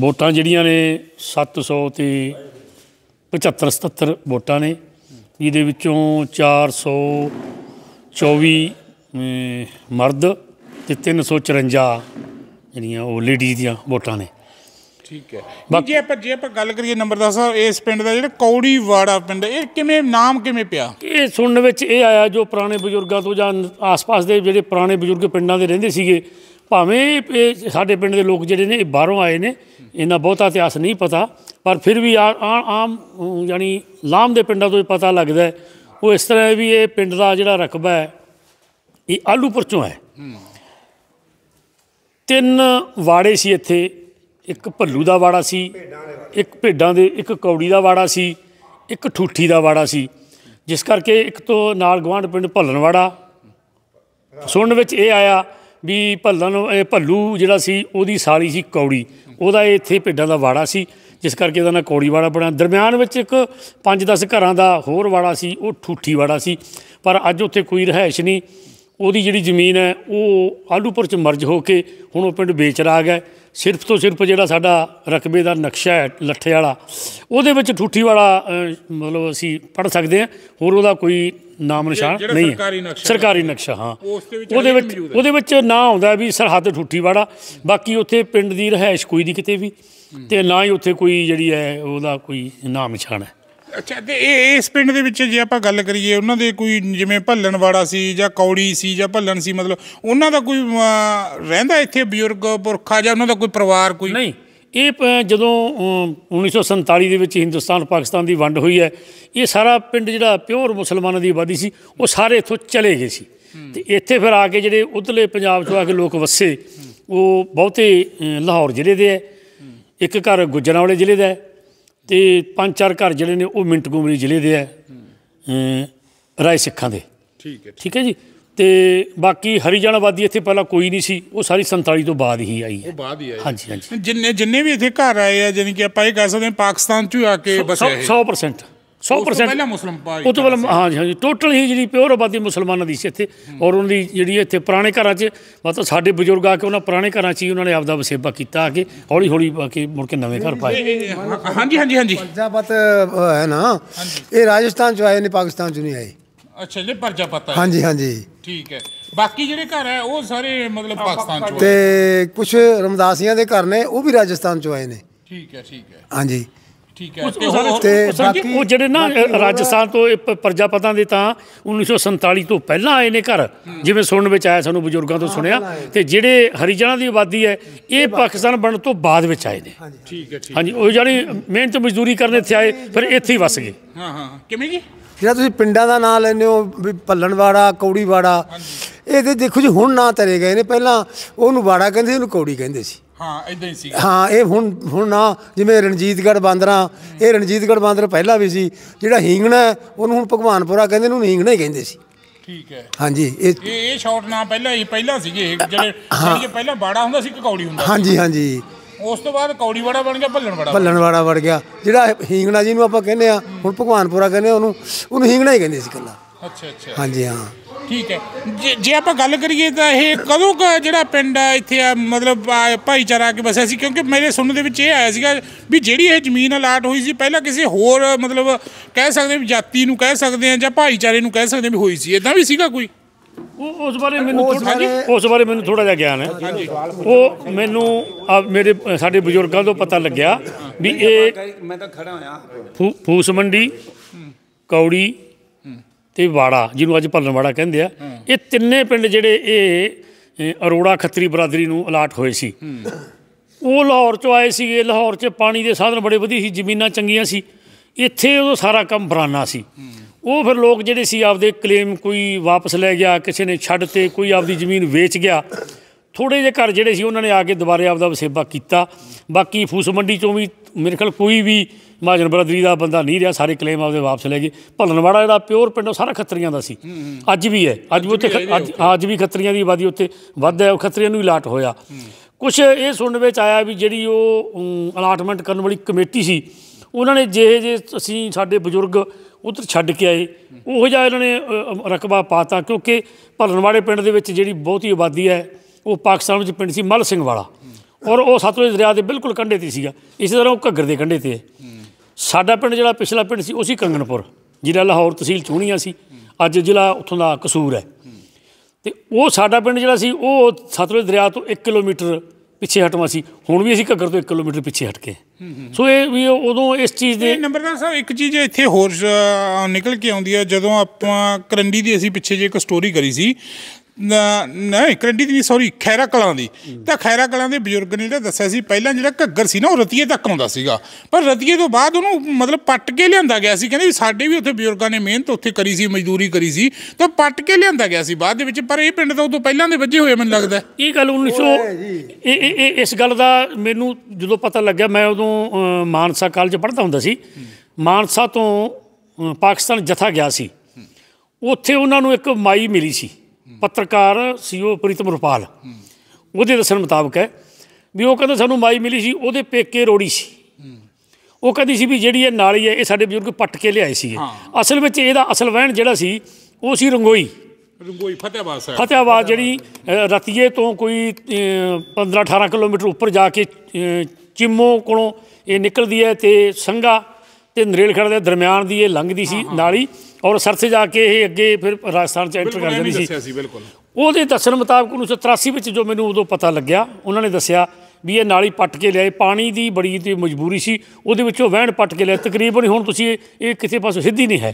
[SPEAKER 1] ਵੋਟਾਂ ਜਿਹੜੀਆਂ ਨੇ 700 ਤੇ 75 77 ਵੋਟਾਂ ਨੇ ਇਹਦੇ ਵਿੱਚੋਂ 424 ਮਰਦ ਤੇ 354 ਜਿਹੜੀਆਂ ਉਹ ਲੇਡੀਜ਼ ਦੀਆਂ ਵੋਟਾਂ ਨੇ
[SPEAKER 3] ਠੀਕ ਹੈ ਜੇ ਆਪਾਂ ਜੇ ਆਪਾਂ ਗੱਲ ਕਰੀਏ ਨੰਬਰਦਾਰ
[SPEAKER 1] ਸਾਹਿਬ ਇਸ ਪਿੰਡ ਦਾ ਜਿਹੜਾ ਕੌੜੀ ਵਾੜਾ ਪਿੰਡ ਇਹ ਕਿਵੇਂ ਨਾਮ ਕਿਵੇਂ ਪਿਆ ਇਹ ਸੁਣਨ ਵਿੱਚ ਇਹ ਆਇਆ ਜੋ ਪੁਰਾਣੇ ਬਜ਼ੁਰਗਾਂ ਤੋਂ ਜਾਂ ਆਸ-ਪਾਸ ਦੇ ਜਿਹੜੇ ਪੁਰਾਣੇ ਬਜ਼ੁਰਗ ਪਿੰਡਾਂ ਦੇ ਰਹਿੰਦੇ ਸੀਗੇ ਭਾਵੇਂ ਸਾਡੇ ਪਿੰਡ ਦੇ ਲੋਕ ਜਿਹੜੇ ਨੇ ਇਹ ਬਾਹਰੋਂ ਆਏ ਨੇ ਇਹਨਾਂ ਬਹੁਤਾ ਇਤਿਹਾਸ ਨਹੀਂ ਪਤਾ ਪਰ ਫਿਰ ਵੀ ਆਮ ਯਾਨੀ ਲਾਮ ਦੇ ਪਿੰਡਾਂ ਤੋਂ ਪਤਾ ਲੱਗਦਾ ਉਹ ਇਸ ਤਰ੍ਹਾਂ ਵੀ ਇਹ ਪਿੰਡ ਦਾ ਜਿਹੜਾ ਰਕਬਾ ਹੈ ਇਹ ਆਲੂਪੁਰ ਚੋਂ ਹੈ ਤਿੰਨ ਵਾੜੇ ਸੀ ਇੱਥੇ ਇੱਕ ਭੱਲੂ ਦਾ ਵਾੜਾ ਸੀ ਇੱਕ ਭੇਡਾਂ ਦੇ ਇੱਕ ਕੌੜੀ ਦਾ ਵਾੜਾ ਸੀ ਇੱਕ ਠੂਠੀ ਦਾ ਵਾੜਾ ਸੀ ਜਿਸ ਕਰਕੇ ਇੱਕ ਤੋਂ ਨਾਲ ਗਵਾਂਡ ਪਿੰਡ ਭੱਲਣਵਾੜਾ ਸੁਣਨ ਵਿੱਚ ਇਹ ਆਇਆ ਵੀ ਭੱਲਨ ਭੱਲੂ ਜਿਹੜਾ ਸੀ ਉਹਦੀ ਸਾਲੀ ਸੀ ਕੌੜੀ ਉਹਦਾ ਇੱਥੇ ਭੇਡਾਂ ਦਾ ਵਾੜਾ ਸੀ ਜਿਸ ਕਰਕੇ ਉਹਦਾ ਨਾਂ ਕੌੜੀ ਵਾੜਾ ਬਣਿਆ ਦਰਮਿਆਨ ਵਿੱਚ ਇੱਕ 5-10 ਘਰਾਂ ਦਾ ਹੋਰ ਵਾੜਾ ਸੀ ਉਹ ਠੂਠੀ ਵਾੜਾ ਸੀ ਪਰ ਅੱਜ ਉੱਥੇ ਕੋਈ ਰਹਿائش ਨਹੀਂ ਉਹਦੀ ਜਿਹੜੀ ਜ਼ਮੀਨ ਹੈ ਉਹ ਆਲੂਪੁਰ ਚ ਮਰਜ ਹੋ ਕੇ ਹੁਣ ਉਹ ਪਿੰਡ ਵੇਚ ਰਾਗ ਹੈ ਸਿਰਫ ਤੋਂ ਸਿਰਫ ਜਿਹੜਾ ਸਾਡਾ ਰਕਬੇ ਦਾ ਨਕਸ਼ਾ ਹੈ ਲੱਠੇ ਵਾਲਾ ਉਹਦੇ ਵਿੱਚ ਠੂਠੀ ਵਾਲਾ ਮਤਲਬ ਅਸੀਂ ਪੜ ਸਕਦੇ ਹਾਂ ਹੋਰ ਉਹਦਾ ਕੋਈ ਨਾਮ ਨਿਸ਼ਾਨ ਨਹੀਂ ਹੈ ਸਰਕਾਰੀ ਨਕਸ਼ਾ ਹਾਂ ਉਹਦੇ ਵਿੱਚ ਉਹਦੇ ਵਿੱਚ ਨਾ ਆਉਂਦਾ ਵੀ ਸਰਹੱਦ ਠੂਠੀ ਵਾਲਾ ਬਾਕੀ ਉੱਥੇ ਪਿੰਡ ਦੀ ਰਹਿائش ਕੋਈ ਨਹੀਂ ਕਿਤੇ ਵੀ ਤੇ ਨਾ ਹੀ ਉੱਥੇ ਕੋਈ ਜਿਹੜੀ ਹੈ ਉਹਦਾ ਕੋਈ ਨਾਮ ਨਿਸ਼ਾਨ ਹੈ
[SPEAKER 3] ਅੱਛਾ ਤੇ ਇਹ ਇਸ ਪਿੰਡ ਦੇ ਵਿੱਚ ਜੇ ਆਪਾਂ ਗੱਲ ਕਰੀਏ ਉਹਨਾਂ ਦੇ ਕੋਈ ਜਿਵੇਂ ਭੱਲਣ ਵਾਲਾ ਸੀ ਜਾਂ ਕੌੜੀ ਸੀ ਜਾਂ ਭੱਲਣ ਸੀ ਮਤਲਬ
[SPEAKER 1] ਉਹਨਾਂ ਦਾ ਕੋਈ ਰਹਿੰਦਾ ਇੱਥੇ ਬਜ਼ੁਰਗ ਪੁਰਖਾ ਜਾਂ ਉਹਨਾਂ ਦਾ ਕੋਈ ਪਰਿਵਾਰ ਕੋਈ ਨਹੀਂ ਇਹ ਜਦੋਂ 1947 ਦੇ ਵਿੱਚ ਹਿੰਦੁਸਤਾਨ ਪਾਕਿਸਤਾਨ ਦੀ ਵੰਡ ਹੋਈ ਹੈ ਇਹ ਸਾਰਾ ਪਿੰਡ ਜਿਹੜਾ ਪਿਓਰ ਮੁਸਲਮਾਨਾਂ ਦੀ ਆਬਾਦੀ ਸੀ ਉਹ ਸਾਰੇ ਇੱਥੋਂ ਚਲੇ ਗਏ ਸੀ ਤੇ ਇੱਥੇ ਫਿਰ ਆ ਕੇ ਜਿਹੜੇ ਉਧਰਲੇ ਪੰਜਾਬ ਤੋਂ ਆ ਕੇ ਲੋਕ ਵਸੇ ਉਹ ਬਹੁਤੇ ਲਾਹੌਰ ਜ਼ਿਲ੍ਹੇ ਦੇ ਹੈ ਇੱਕ ਘਰ ਗੁਜਰਾਂਵਾਲੇ ਜ਼ਿਲ੍ਹੇ ਦਾ ਹੈ ਤੇ ਪੰਜ ਚਾਰ ਘਰ ਜਿਹੜੇ ਨੇ ਉਹ ਮਿੰਟਗੋਮਰੀ ਜ਼ਿਲ੍ਹੇ ਦੇ ਹੈ ਰਾਏ ਸਿੱਖਾਂ ਦੇ ਠੀਕ ਹੈ ਠੀਕ ਹੈ ਜੀ ਤੇ ਬਾਕੀ ਹਰੀਜਨ ਆਬਾਦੀ ਇੱਥੇ ਪਹਿਲਾਂ ਕੋਈ ਨਹੀਂ ਸੀ ਉਹ ਸਾਰੀ 47 ਤੋਂ ਬਾਅਦ ਹੀ ਆਈ ਹੈ ਉਹ ਬਾਅਦ ਹੀ ਆਈ ਹਾਂਜੀ ਹਾਂਜੀ ਜਿੰਨੇ ਜਿੰਨੇ ਵੀ ਇੱਥੇ ਘਰ ਆਏ ਆ ਜਾਨੀ ਕਿ ਆਪਾਂ ਇਹ ਕਹਿ ਸਕਦੇ ਹਾਂ ਪਾਕਿਸਤਾਨ ਚੋਂ ਆ ਕੇ ਬਸੇ 100% 100% ਪਹਿਲਾਂ
[SPEAKER 3] ਮੁਸਲਮਾਨ
[SPEAKER 4] ਪਾਈ
[SPEAKER 1] ਉਹ ਹਾਂਜੀ ਹਾਂਜੀ ਟੋਟਲ ਹੀ ਜਿਹੜੀ ਪਿਓਰ ਆਬਾਦੀ ਮੁਸਲਮਾਨਾਂ ਦੀ ਸੀ ਇੱਥੇ ਔਰ ਉਹਨਾਂ ਦੀ ਜਿਹੜੀ ਇੱਥੇ ਪੁਰਾਣੇ ਘਰਾਂ 'ਚ ਮਤਲਬ ਸਾਡੇ ਬਜ਼ੁਰਗ ਆ ਕੇ ਉਹਨਾਂ ਪੁਰਾਣੇ ਘਰਾਂ 'ਚ ਹੀ ਉਹਨਾਂ ਨੇ ਆਪਦਾ ਵਸੇਬਾ ਕੀਤਾ ਆ ਕੇ ਹੌਲੀ ਹੌਲੀ ਕੇ ਮੁੜ ਕੇ ਨਵੇਂ ਘਰ ਪਾਏ ਹਾਂਜੀ ਹਾਂਜੀ ਹਾਂਜੀ
[SPEAKER 2] ਪਰਜਾਪਤ ਹੈ ਨਾ ਇਹ ਰਾਜਸਥਾਨ 'ਚ ਆਏ ਨੇ ਪਾਕਿਸਤਾਨ 'ਚ ਨਹੀਂ ਆਏ
[SPEAKER 3] ਅੱਛਾ ਜੀ ਪਰਜਾਪਤ ਹੈ ਹਾਂਜੀ ਹਾਂਜੀ ਠੀਕ ਹੈ ਬਾਕੀ ਜਿਹੜੇ ਘਰ ਹੈ ਉਹ ਸਾਰੇ ਮਤਲਬ ਪਾਕਿਸਤਾਨ 'ਚ
[SPEAKER 2] ਤੇ ਕੁਝ ਰਮਦਾਸੀਆਂ ਦੇ ਘਰ ਨੇ ਉਹ ਵੀ ਰਾਜਸਥਾਨ 'ਚ ਆਏ ਨੇ
[SPEAKER 1] ਠੀਕ ਹੈ ਠੀਕ ਹੈ ਹਾਂਜੀ ਠੀਕ ਹੈ ਤੇ ਬਾਕੀ ਉਹ ਜਿਹੜੇ ਨਾ ਰਾਜਸਥਾਨ ਤੋਂ ਪਰਜਾਪਤਾਂ ਦੇ ਤਾਂ 1947 ਤੋਂ ਪਹਿਲਾਂ ਆਏ ਨੇ ਘਰ ਜਿਵੇਂ ਸੁਣਨ ਵਿੱਚ ਆਇਆ ਸਾਨੂੰ ਬਜ਼ੁਰਗਾਂ ਤੋਂ ਸੁਣਿਆ ਤੇ ਜਿਹੜੇ ਹਰੀਜਣਾ ਦੀ ਆਬਾਦੀ ਹੈ ਇਹ ਪਾਕਿਸਤਾਨ ਬਣਨ ਤੋਂ ਬਾਅਦ ਵਿੱਚ ਆਏ ਨੇ ਠੀਕ ਹੈ ਠੀਕ ਹਾਂਜੀ ਉਹ ਜਾਨੀ ਮਿਹਨਤ ਮਜ਼ਦੂਰੀ ਕਰਨ ਇੱਥੇ ਆਏ ਫਿਰ ਇੱਥੇ ਹੀ ਵਸ ਗਏ ਹਾਂ ਹਾਂ ਕਿਵੇਂ ਜੀ
[SPEAKER 2] ਜਿਹੜਾ ਤੁਸੀਂ ਪਿੰਡਾਂ ਦਾ ਨਾਮ ਲੈਂਦੇ ਹੋ ਵੀ ਭੱਲਣਵਾੜਾ ਕੌੜੀਵਾੜਾ ਇਹਦੇ ਦੇਖੋ ਜੀ ਹੁਣ ਨਾਂ ਤਰੇ ਗਏ ਨੇ ਪਹਿਲਾਂ ਉਹਨੂੰ ਵਾੜਾ ਕਹਿੰਦੇ ਉਹਨੂੰ ਕੌੜੀ ਕਹਿੰਦੇ ਸੀ
[SPEAKER 1] ਹਾਂ ਇਦਾਂ ਹੀ ਸੀ
[SPEAKER 2] ਹਾਂ ਇਹ ਹੁਣ ਹੁਣ ਨਾ ਜਿਵੇਂ ਰਣਜੀਤਗੜ ਬਾਂਦਰਾ ਇਹ ਰਣਜੀਤਗੜ ਬਾਂਦਰ ਪਹਿਲਾਂ ਵੀ ਸੀ ਜਿਹੜਾ ਹੀਂਗਣਾ ਉਹਨੂੰ ਹੁਣ ਭਗਵਾਨਪੁਰਾ ਕਹਿੰਦੇ ਉਹਨੂੰ ਹੀਂਗਣਾ ਹੀ ਕਹਿੰਦੇ ਸੀ ਠੀਕ ਹੈ ਹਾਂਜੀ ਇਹ
[SPEAKER 3] ਇਹ ਸ਼ਾਰਟ ਨਾਮ ਪਹਿਲਾਂ ਹੀ ਪਹਿਲਾਂ ਸੀਗੇ ਜਿਹੜੇ ਜਿਹੜੇ ਪਹਿਲਾਂ ਬਾੜਾ ਹੁੰਦਾ ਸੀ ਕਕੌੜੀ ਹੁੰਦਾ ਹਾਂਜੀ ਹਾਂਜੀ ਉਸ ਤੋਂ ਬਾਅਦ ਕੌੜੀ ਵੜਾ ਬਣ ਗਿਆ ਭੱਲਣ ਵੜਾ ਭੱਲਣ
[SPEAKER 2] ਵੜਾ ਵੜ ਗਿਆ ਜਿਹੜਾ ਹੀਂਗਣਾ ਜੀ ਨੂੰ ਆਪਾਂ ਕਹਿੰਦੇ ਆ ਹੁਣ ਭਗਵਾਨਪੁਰਾ ਕਹਿੰਦੇ ਉਹਨੂੰ
[SPEAKER 3] ਉਹਨੂੰ ਹੀਂਗਣਾ ਹੀ ਕਹਿੰਦੇ ਸੀ ਕੱਲਾ ਅੱਛਾ ਅੱਛਾ
[SPEAKER 2] ਹਾਂਜੀ ਹਾਂ
[SPEAKER 3] ਠੀਕ ਹੈ ਜੇ- ਆਪਾਂ ਗੱਲ ਕਰੀਏ ਤਾਂ ਇਹ ਕਦੋਂ ਦਾ ਜਿਹੜਾ ਪਿੰਡ ਆ ਇੱਥੇ ਆ ਮਤਲਬ ਭਾਈਚਾਰਾ ਕਿ ਬਸਿਆ ਸੀ ਕਿਉਂਕਿ ਮੇਰੇ ਸੁਣਨ ਦੇ ਵਿੱਚ ਇਹ ਆਇਆ ਸੀਗਾ ਵੀ ਜਿਹੜੀ ਇਹ ਜ਼ਮੀਨ ਅਲਾਟ ਹੋਈ ਸੀ ਪਹਿਲਾਂ ਕਿਸੇ ਹੋਰ ਮਤਲਬ ਕਹਿ ਸਕਦੇ ਵੀ ਜਾਤੀ ਨੂੰ
[SPEAKER 1] ਕਹਿ ਸਕਦੇ ਆ ਜਾਂ ਭਾਈਚਾਰੇ ਨੂੰ ਕਹਿ ਸਕਦੇ ਵੀ ਹੋਈ ਸੀ ਇਦਾਂ ਵੀ ਸੀਗਾ ਕੋਈ ਉਹ ਉਸ ਬਾਰੇ ਮੈਨੂੰ ਥੋੜਾ ਜੀ ਉਸ ਬਾਰੇ ਮੈਨੂੰ ਥੋੜਾ ਜਿਹਾ ਗਿਆਨ ਹੈ ਉਹ ਮੈਨੂੰ ਆ ਮੇਰੇ ਸਾਡੇ ਬਜ਼ੁਰਗਾਂ ਤੋਂ ਪਤਾ ਲੱਗਿਆ ਵੀ ਇਹ
[SPEAKER 5] ਮੈਂ ਤਾਂ ਖੜਾ ਹੋਇਆ
[SPEAKER 1] ਫੂਸ ਮੰਡੀ ਕੌੜੀ ਤੇ ਵਾੜਾ ਜਿਹਨੂੰ ਅੱਜ ਭੱਲਣ ਵਾੜਾ ਕਹਿੰਦੇ ਆ ਇਹ ਤਿੰਨੇ ਪਿੰਡ ਜਿਹੜੇ ਇਹ ਅਰੋੜਾ ਖੱਤਰੀ ਬਰਾਦਰੀ ਨੂੰ ਅਲਾਟ ਹੋਏ ਸੀ ਉਹ ਲਾਹੌਰ ਚੋਂ ਆਏ ਸੀ ਇਹ ਲਾਹੌਰ 'ਚ ਪਾਣੀ ਦੇ ਸਾਧਨ ਬੜੇ ਵਧੀਆ ਸੀ ਜ਼ਮੀਨਾਂ ਚੰਗੀਆਂ ਸੀ ਇੱਥੇ ਉਹ ਸਾਰਾ ਕੰਮ ਬਰਾਨਾ ਸੀ ਉਹ ਫਿਰ ਲੋਕ ਜਿਹੜੇ ਸੀ ਆਪਦੇ ਕਲੇਮ ਕੋਈ ਵਾਪਸ ਲੈ ਗਿਆ ਕਿਸੇ ਨੇ ਛੱਡ ਤੇ ਕੋਈ ਆਪਦੀ ਜ਼ਮੀਨ ਵੇਚ ਗਿਆ ਥੋੜੇ ਜਿਹੇ ਘਰ ਜਿਹੜੇ ਸੀ ਉਹਨਾਂ ਨੇ ਆ ਕੇ ਦੁਬਾਰੇ ਆਪਦਾ ਵਸੇਬਾ ਕੀਤਾ ਬਾਕੀ ਫੂਸ ਮੰਡੀ ਚੋਂ ਵੀ ਮੇਰੇ ਖਿਆਲ ਕੋਈ ਵੀ ਮਾਜਨ ਬਰਦਰੀ ਦਾ ਬੰਦਾ ਨਹੀਂ ਰਿਹਾ ਸਾਰੇ ਕਲੇਮ ਆਪਦੇ ਵਾਪਸ ਲੈ ਗਏ ਭਲਨਵਾੜਾ ਜਿਹੜਾ ਪਿਓਰ ਉਹ ਸਾਰਾ ਖੱਤਰੀਆਂ ਦਾ ਸੀ ਅੱਜ ਵੀ ਹੈ ਅੱਜ ਵੀ ਉੱਥੇ ਅੱਜ ਵੀ ਖੱਤਰੀਆਂ ਦੀ ਆਬਾਦੀ ਉੱਥੇ ਵੱਧ ਹੈ ਉਹ ਖੱਤਰੀਆਂ ਨੂੰ ਹੀ ਲਾਟ ਹੋਇਆ ਕੁਝ ਇਹ ਸੁਣਨ ਵਿੱਚ ਆਇਆ ਵੀ ਜਿਹੜੀ ਉਹ ਅਲਾਟਮੈਂਟ ਕਰਨ ਵਾਲੀ ਕਮੇਟੀ ਸੀ ਉਹਨਾਂ ਨੇ ਜਿਹੇ ਜੇ ਅਸੀਂ ਸਾਡੇ ਬਜ਼ੁਰਗ ਉਧਰ ਛੱਡ ਕੇ ਆਏ ਉਹੋ ਜਿਹਾ ਇਹਨਾਂ ਨੇ ਰਕਬਾ ਪਾਤਾ ਕਿਉਂਕਿ ਭਲਨਵਾੜੇ ਪਿੰਡ ਦੇ ਵਿੱਚ ਜਿਹੜੀ ਬਹੁਤੀ ਆਬਾਦੀ ਹੈ ਉਹ ਪਾਕਿਸਤਾਨ ਵਿੱਚ ਪਿੰਡ ਸੀ ਮਲ ਸਿੰਘ ਵਾਲਾ ਔਰ ਉਹ ਸਤਲੁਜ ਦਰਿਆ ਦੇ ਬਿਲਕੁਲ ਕੰਢੇ ਤੇ ਸੀਗਾ ਇਸੇ ਤਰ੍ਹਾਂ ਉਹ ਘੱਗਰ ਦੇ ਕੰਢੇ ਤੇ ਹੈ ਸਾਡਾ ਪਿੰਡ ਜਿਹੜਾ ਪਿਛਲਾ ਪਿੰਡ ਸੀ ਉਹ ਸੀ ਕੰਗਨਪੁਰ ਜਿਹੜਾ ਲਾਹੌਰ ਤਹਿਸੀਲ ਚੂਣੀਆਂ ਸੀ ਅੱਜ ਜ਼ਿਲ੍ਹਾ ਉੱਥੋਂ ਦਾ ਕਸੂਰ ਹੈ ਤੇ ਉਹ ਸਾਡਾ ਪਿੰਡ ਜਿਹੜਾ ਸੀ ਉਹ ਸਤਲੁਜ ਦਰਿਆ ਤੋਂ 1 ਕਿਲੋਮੀਟਰ ਪਿੱਛੇ ਹਟਵਾ ਸੀ ਹੁਣ ਵੀ ਅਸੀਂ ਘੱਗਰ ਤੋਂ 1 ਕਿਲੋਮੀਟਰ ਪਿੱਛੇ ਹਟ ਕੇ ਸੋ ਇਹ ਵੀ ਉਦੋਂ ਇਸ ਚੀਜ਼ ਦੇ ਨੰਬਰਦਾਰ ਸਾਹਿਬ ਇੱਕ ਚੀਜ਼ ਇੱਥੇ ਹੋਰ ਨਿਕਲ
[SPEAKER 3] ਕੇ ਆਉਂਦੀ ਹੈ ਜਦੋਂ ਆਪਾਂ ਕਰੰਡੀ ਦੀ ਅਸੀਂ ਪਿੱਛੇ ਜੇ ਇੱਕ ਸਟੋਰੀ ਕਰੀ ਸੀ ਨਹੀਂ ਕਰੰਡੀ ਦੀ ਨਹੀਂ ਸੌਰੀ ਖੈਰਾ ਕਲਾਂ ਦੀ ਤਾਂ ਖੈਰਾ ਕਲਾਂ ਦੇ ਬਜ਼ੁਰਗ ਨੇ ਜਿਹੜਾ ਦੱਸਿਆ ਸੀ ਪਹਿਲਾਂ ਜਿਹੜਾ ਘੱਗਰ ਸੀ ਨਾ ਉਹ ਰਤੀਏ ਤੱਕ ਆਉਂਦਾ ਸੀਗਾ ਪਰ ਰਤੀਏ ਤੋਂ ਬਾਅਦ ਉਹਨੂੰ ਮਤਲਬ ਪੱਟ ਕੇ ਲਿਆਂਦਾ ਗਿਆ ਸੀ ਕਹਿੰਦੇ ਸਾਡੇ ਵੀ ਉੱਥੇ ਬਜ਼ੁਰਗਾਂ ਨੇ ਮਿਹਨਤ ਉੱਥੇ ਕਰੀ ਸੀ ਮਜ਼ਦੂਰੀ ਕਰੀ ਸੀ ਤਾਂ ਪੱਟ ਕੇ ਲਿਆਂਦਾ ਗਿਆ ਸੀ ਬਾਅਦ ਦੇ ਵਿੱਚ ਪਰ ਇਹ ਪਿੰਡ ਤਾਂ ਉਦੋਂ ਪਹਿਲਾਂ ਦੇ ਵੱਜੇ
[SPEAKER 1] ਹੋਏ ਮੈਨੂੰ ਲੱਗਦਾ ਇਹ ਗੱਲ
[SPEAKER 6] 1900
[SPEAKER 1] ਇਸ ਗੱਲ ਦਾ ਮੈਨੂੰ ਜਦੋਂ ਪਤਾ ਲੱਗਿਆ ਮੈਂ ਉਦੋਂ ਮਾਨਸਾ ਕਾਲਜ ਪੜ੍ਹਦਾ ਹੁੰਦਾ ਸੀ ਮਾਨਸਾ ਤੋਂ ਪਾਕਿਸਤਾਨ ਜਥਾ ਗਿਆ ਸੀ ਉੱਥੇ ਉਹਨਾਂ ਨੂੰ ਇੱਕ ਮਾਈ ਮਿਲੀ ਸੀ ਪੱਤਰਕਾਰ ਸੀਓ ਪ੍ਰੀਤਮ ਰੁਪਾਲ ਉਹਦੇ ਦੱਸਣ ਮੁਤਾਬਕ ਹੈ ਵੀ ਉਹ ਕਹਿੰਦਾ ਸਾਨੂੰ ਮਾਈ ਮਿਲੀ ਸੀ ਉਹਦੇ ਪੇਕੇ ਰੋੜੀ ਸੀ ਉਹ ਕਹਿੰਦੀ ਸੀ ਵੀ ਜਿਹੜੀ ਇਹ ਨਾਲੀ ਹੈ ਇਹ ਸਾਡੇ ਬਜ਼ੁਰਗ ਪੱਟ ਕੇ ਲਿਆਏ ਸੀ ਅਸਲ ਵਿੱਚ ਇਹਦਾ ਅਸਲ ਵਹਿਣ ਜਿਹੜਾ ਸੀ ਉਹ ਸੀ ਰੰਗੋਈ
[SPEAKER 3] ਰੰਗੋਈ ਫਤਿਆਬਾਦ ਸਾਹਿਬ ਫਤਿਆਬਾਦ
[SPEAKER 1] ਜਿਹੜੀ ਰਤੀਏ ਤੋਂ ਕੋਈ 15 18 ਕਿਲੋਮੀਟਰ ਉੱਪਰ ਜਾ ਕੇ ਚਿੰਮੋ ਕੋਲੋਂ ਇਹ ਨਿਕਲਦੀ ਹੈ ਤੇ ਸੰਗਾ ਤੇ ਨਰੇਲਖੜ ਦੇ ਦਰਮਿਆਨ ਦੀ ਇਹ ਲੰਘਦੀ ਸੀ ਨਾਲੀ ਔਰ ਸਰਸੇ ਜਾ ਕੇ ਇਹ ਅੱਗੇ ਫਿਰ ਰਾਜਸਥਾਨ ਚ ਐਂਟਰ ਕਰ ਜਾਂਦੀ ਸੀ ਉਹਦੇ ਦੱਸਣ ਮੁਤਾਬਕ 1983 ਵਿੱਚ ਜੋ ਮੈਨੂੰ ਉਦੋਂ ਪਤਾ ਲੱਗਿਆ ਉਹਨਾਂ ਨੇ ਦੱਸਿਆ ਵੀ ਇਹ ਨਾਲੀ ਪੱਟ ਕੇ ਲਿਆਏ ਪਾਣੀ ਦੀ ਬੜੀ ਤੇ ਮਜਬੂਰੀ ਸੀ ਉਹਦੇ ਵਿੱਚੋਂ ਵਹਿਣ ਪੱਟ ਕੇ ਲਿਆ ਤਕਰੀਬਨ ਹੁਣ ਤੁਸੀਂ ਇਹ ਕਿਸੇ ਪਾਸੋਂ ਸਿੱਧੀ ਨਹੀਂ ਹੈ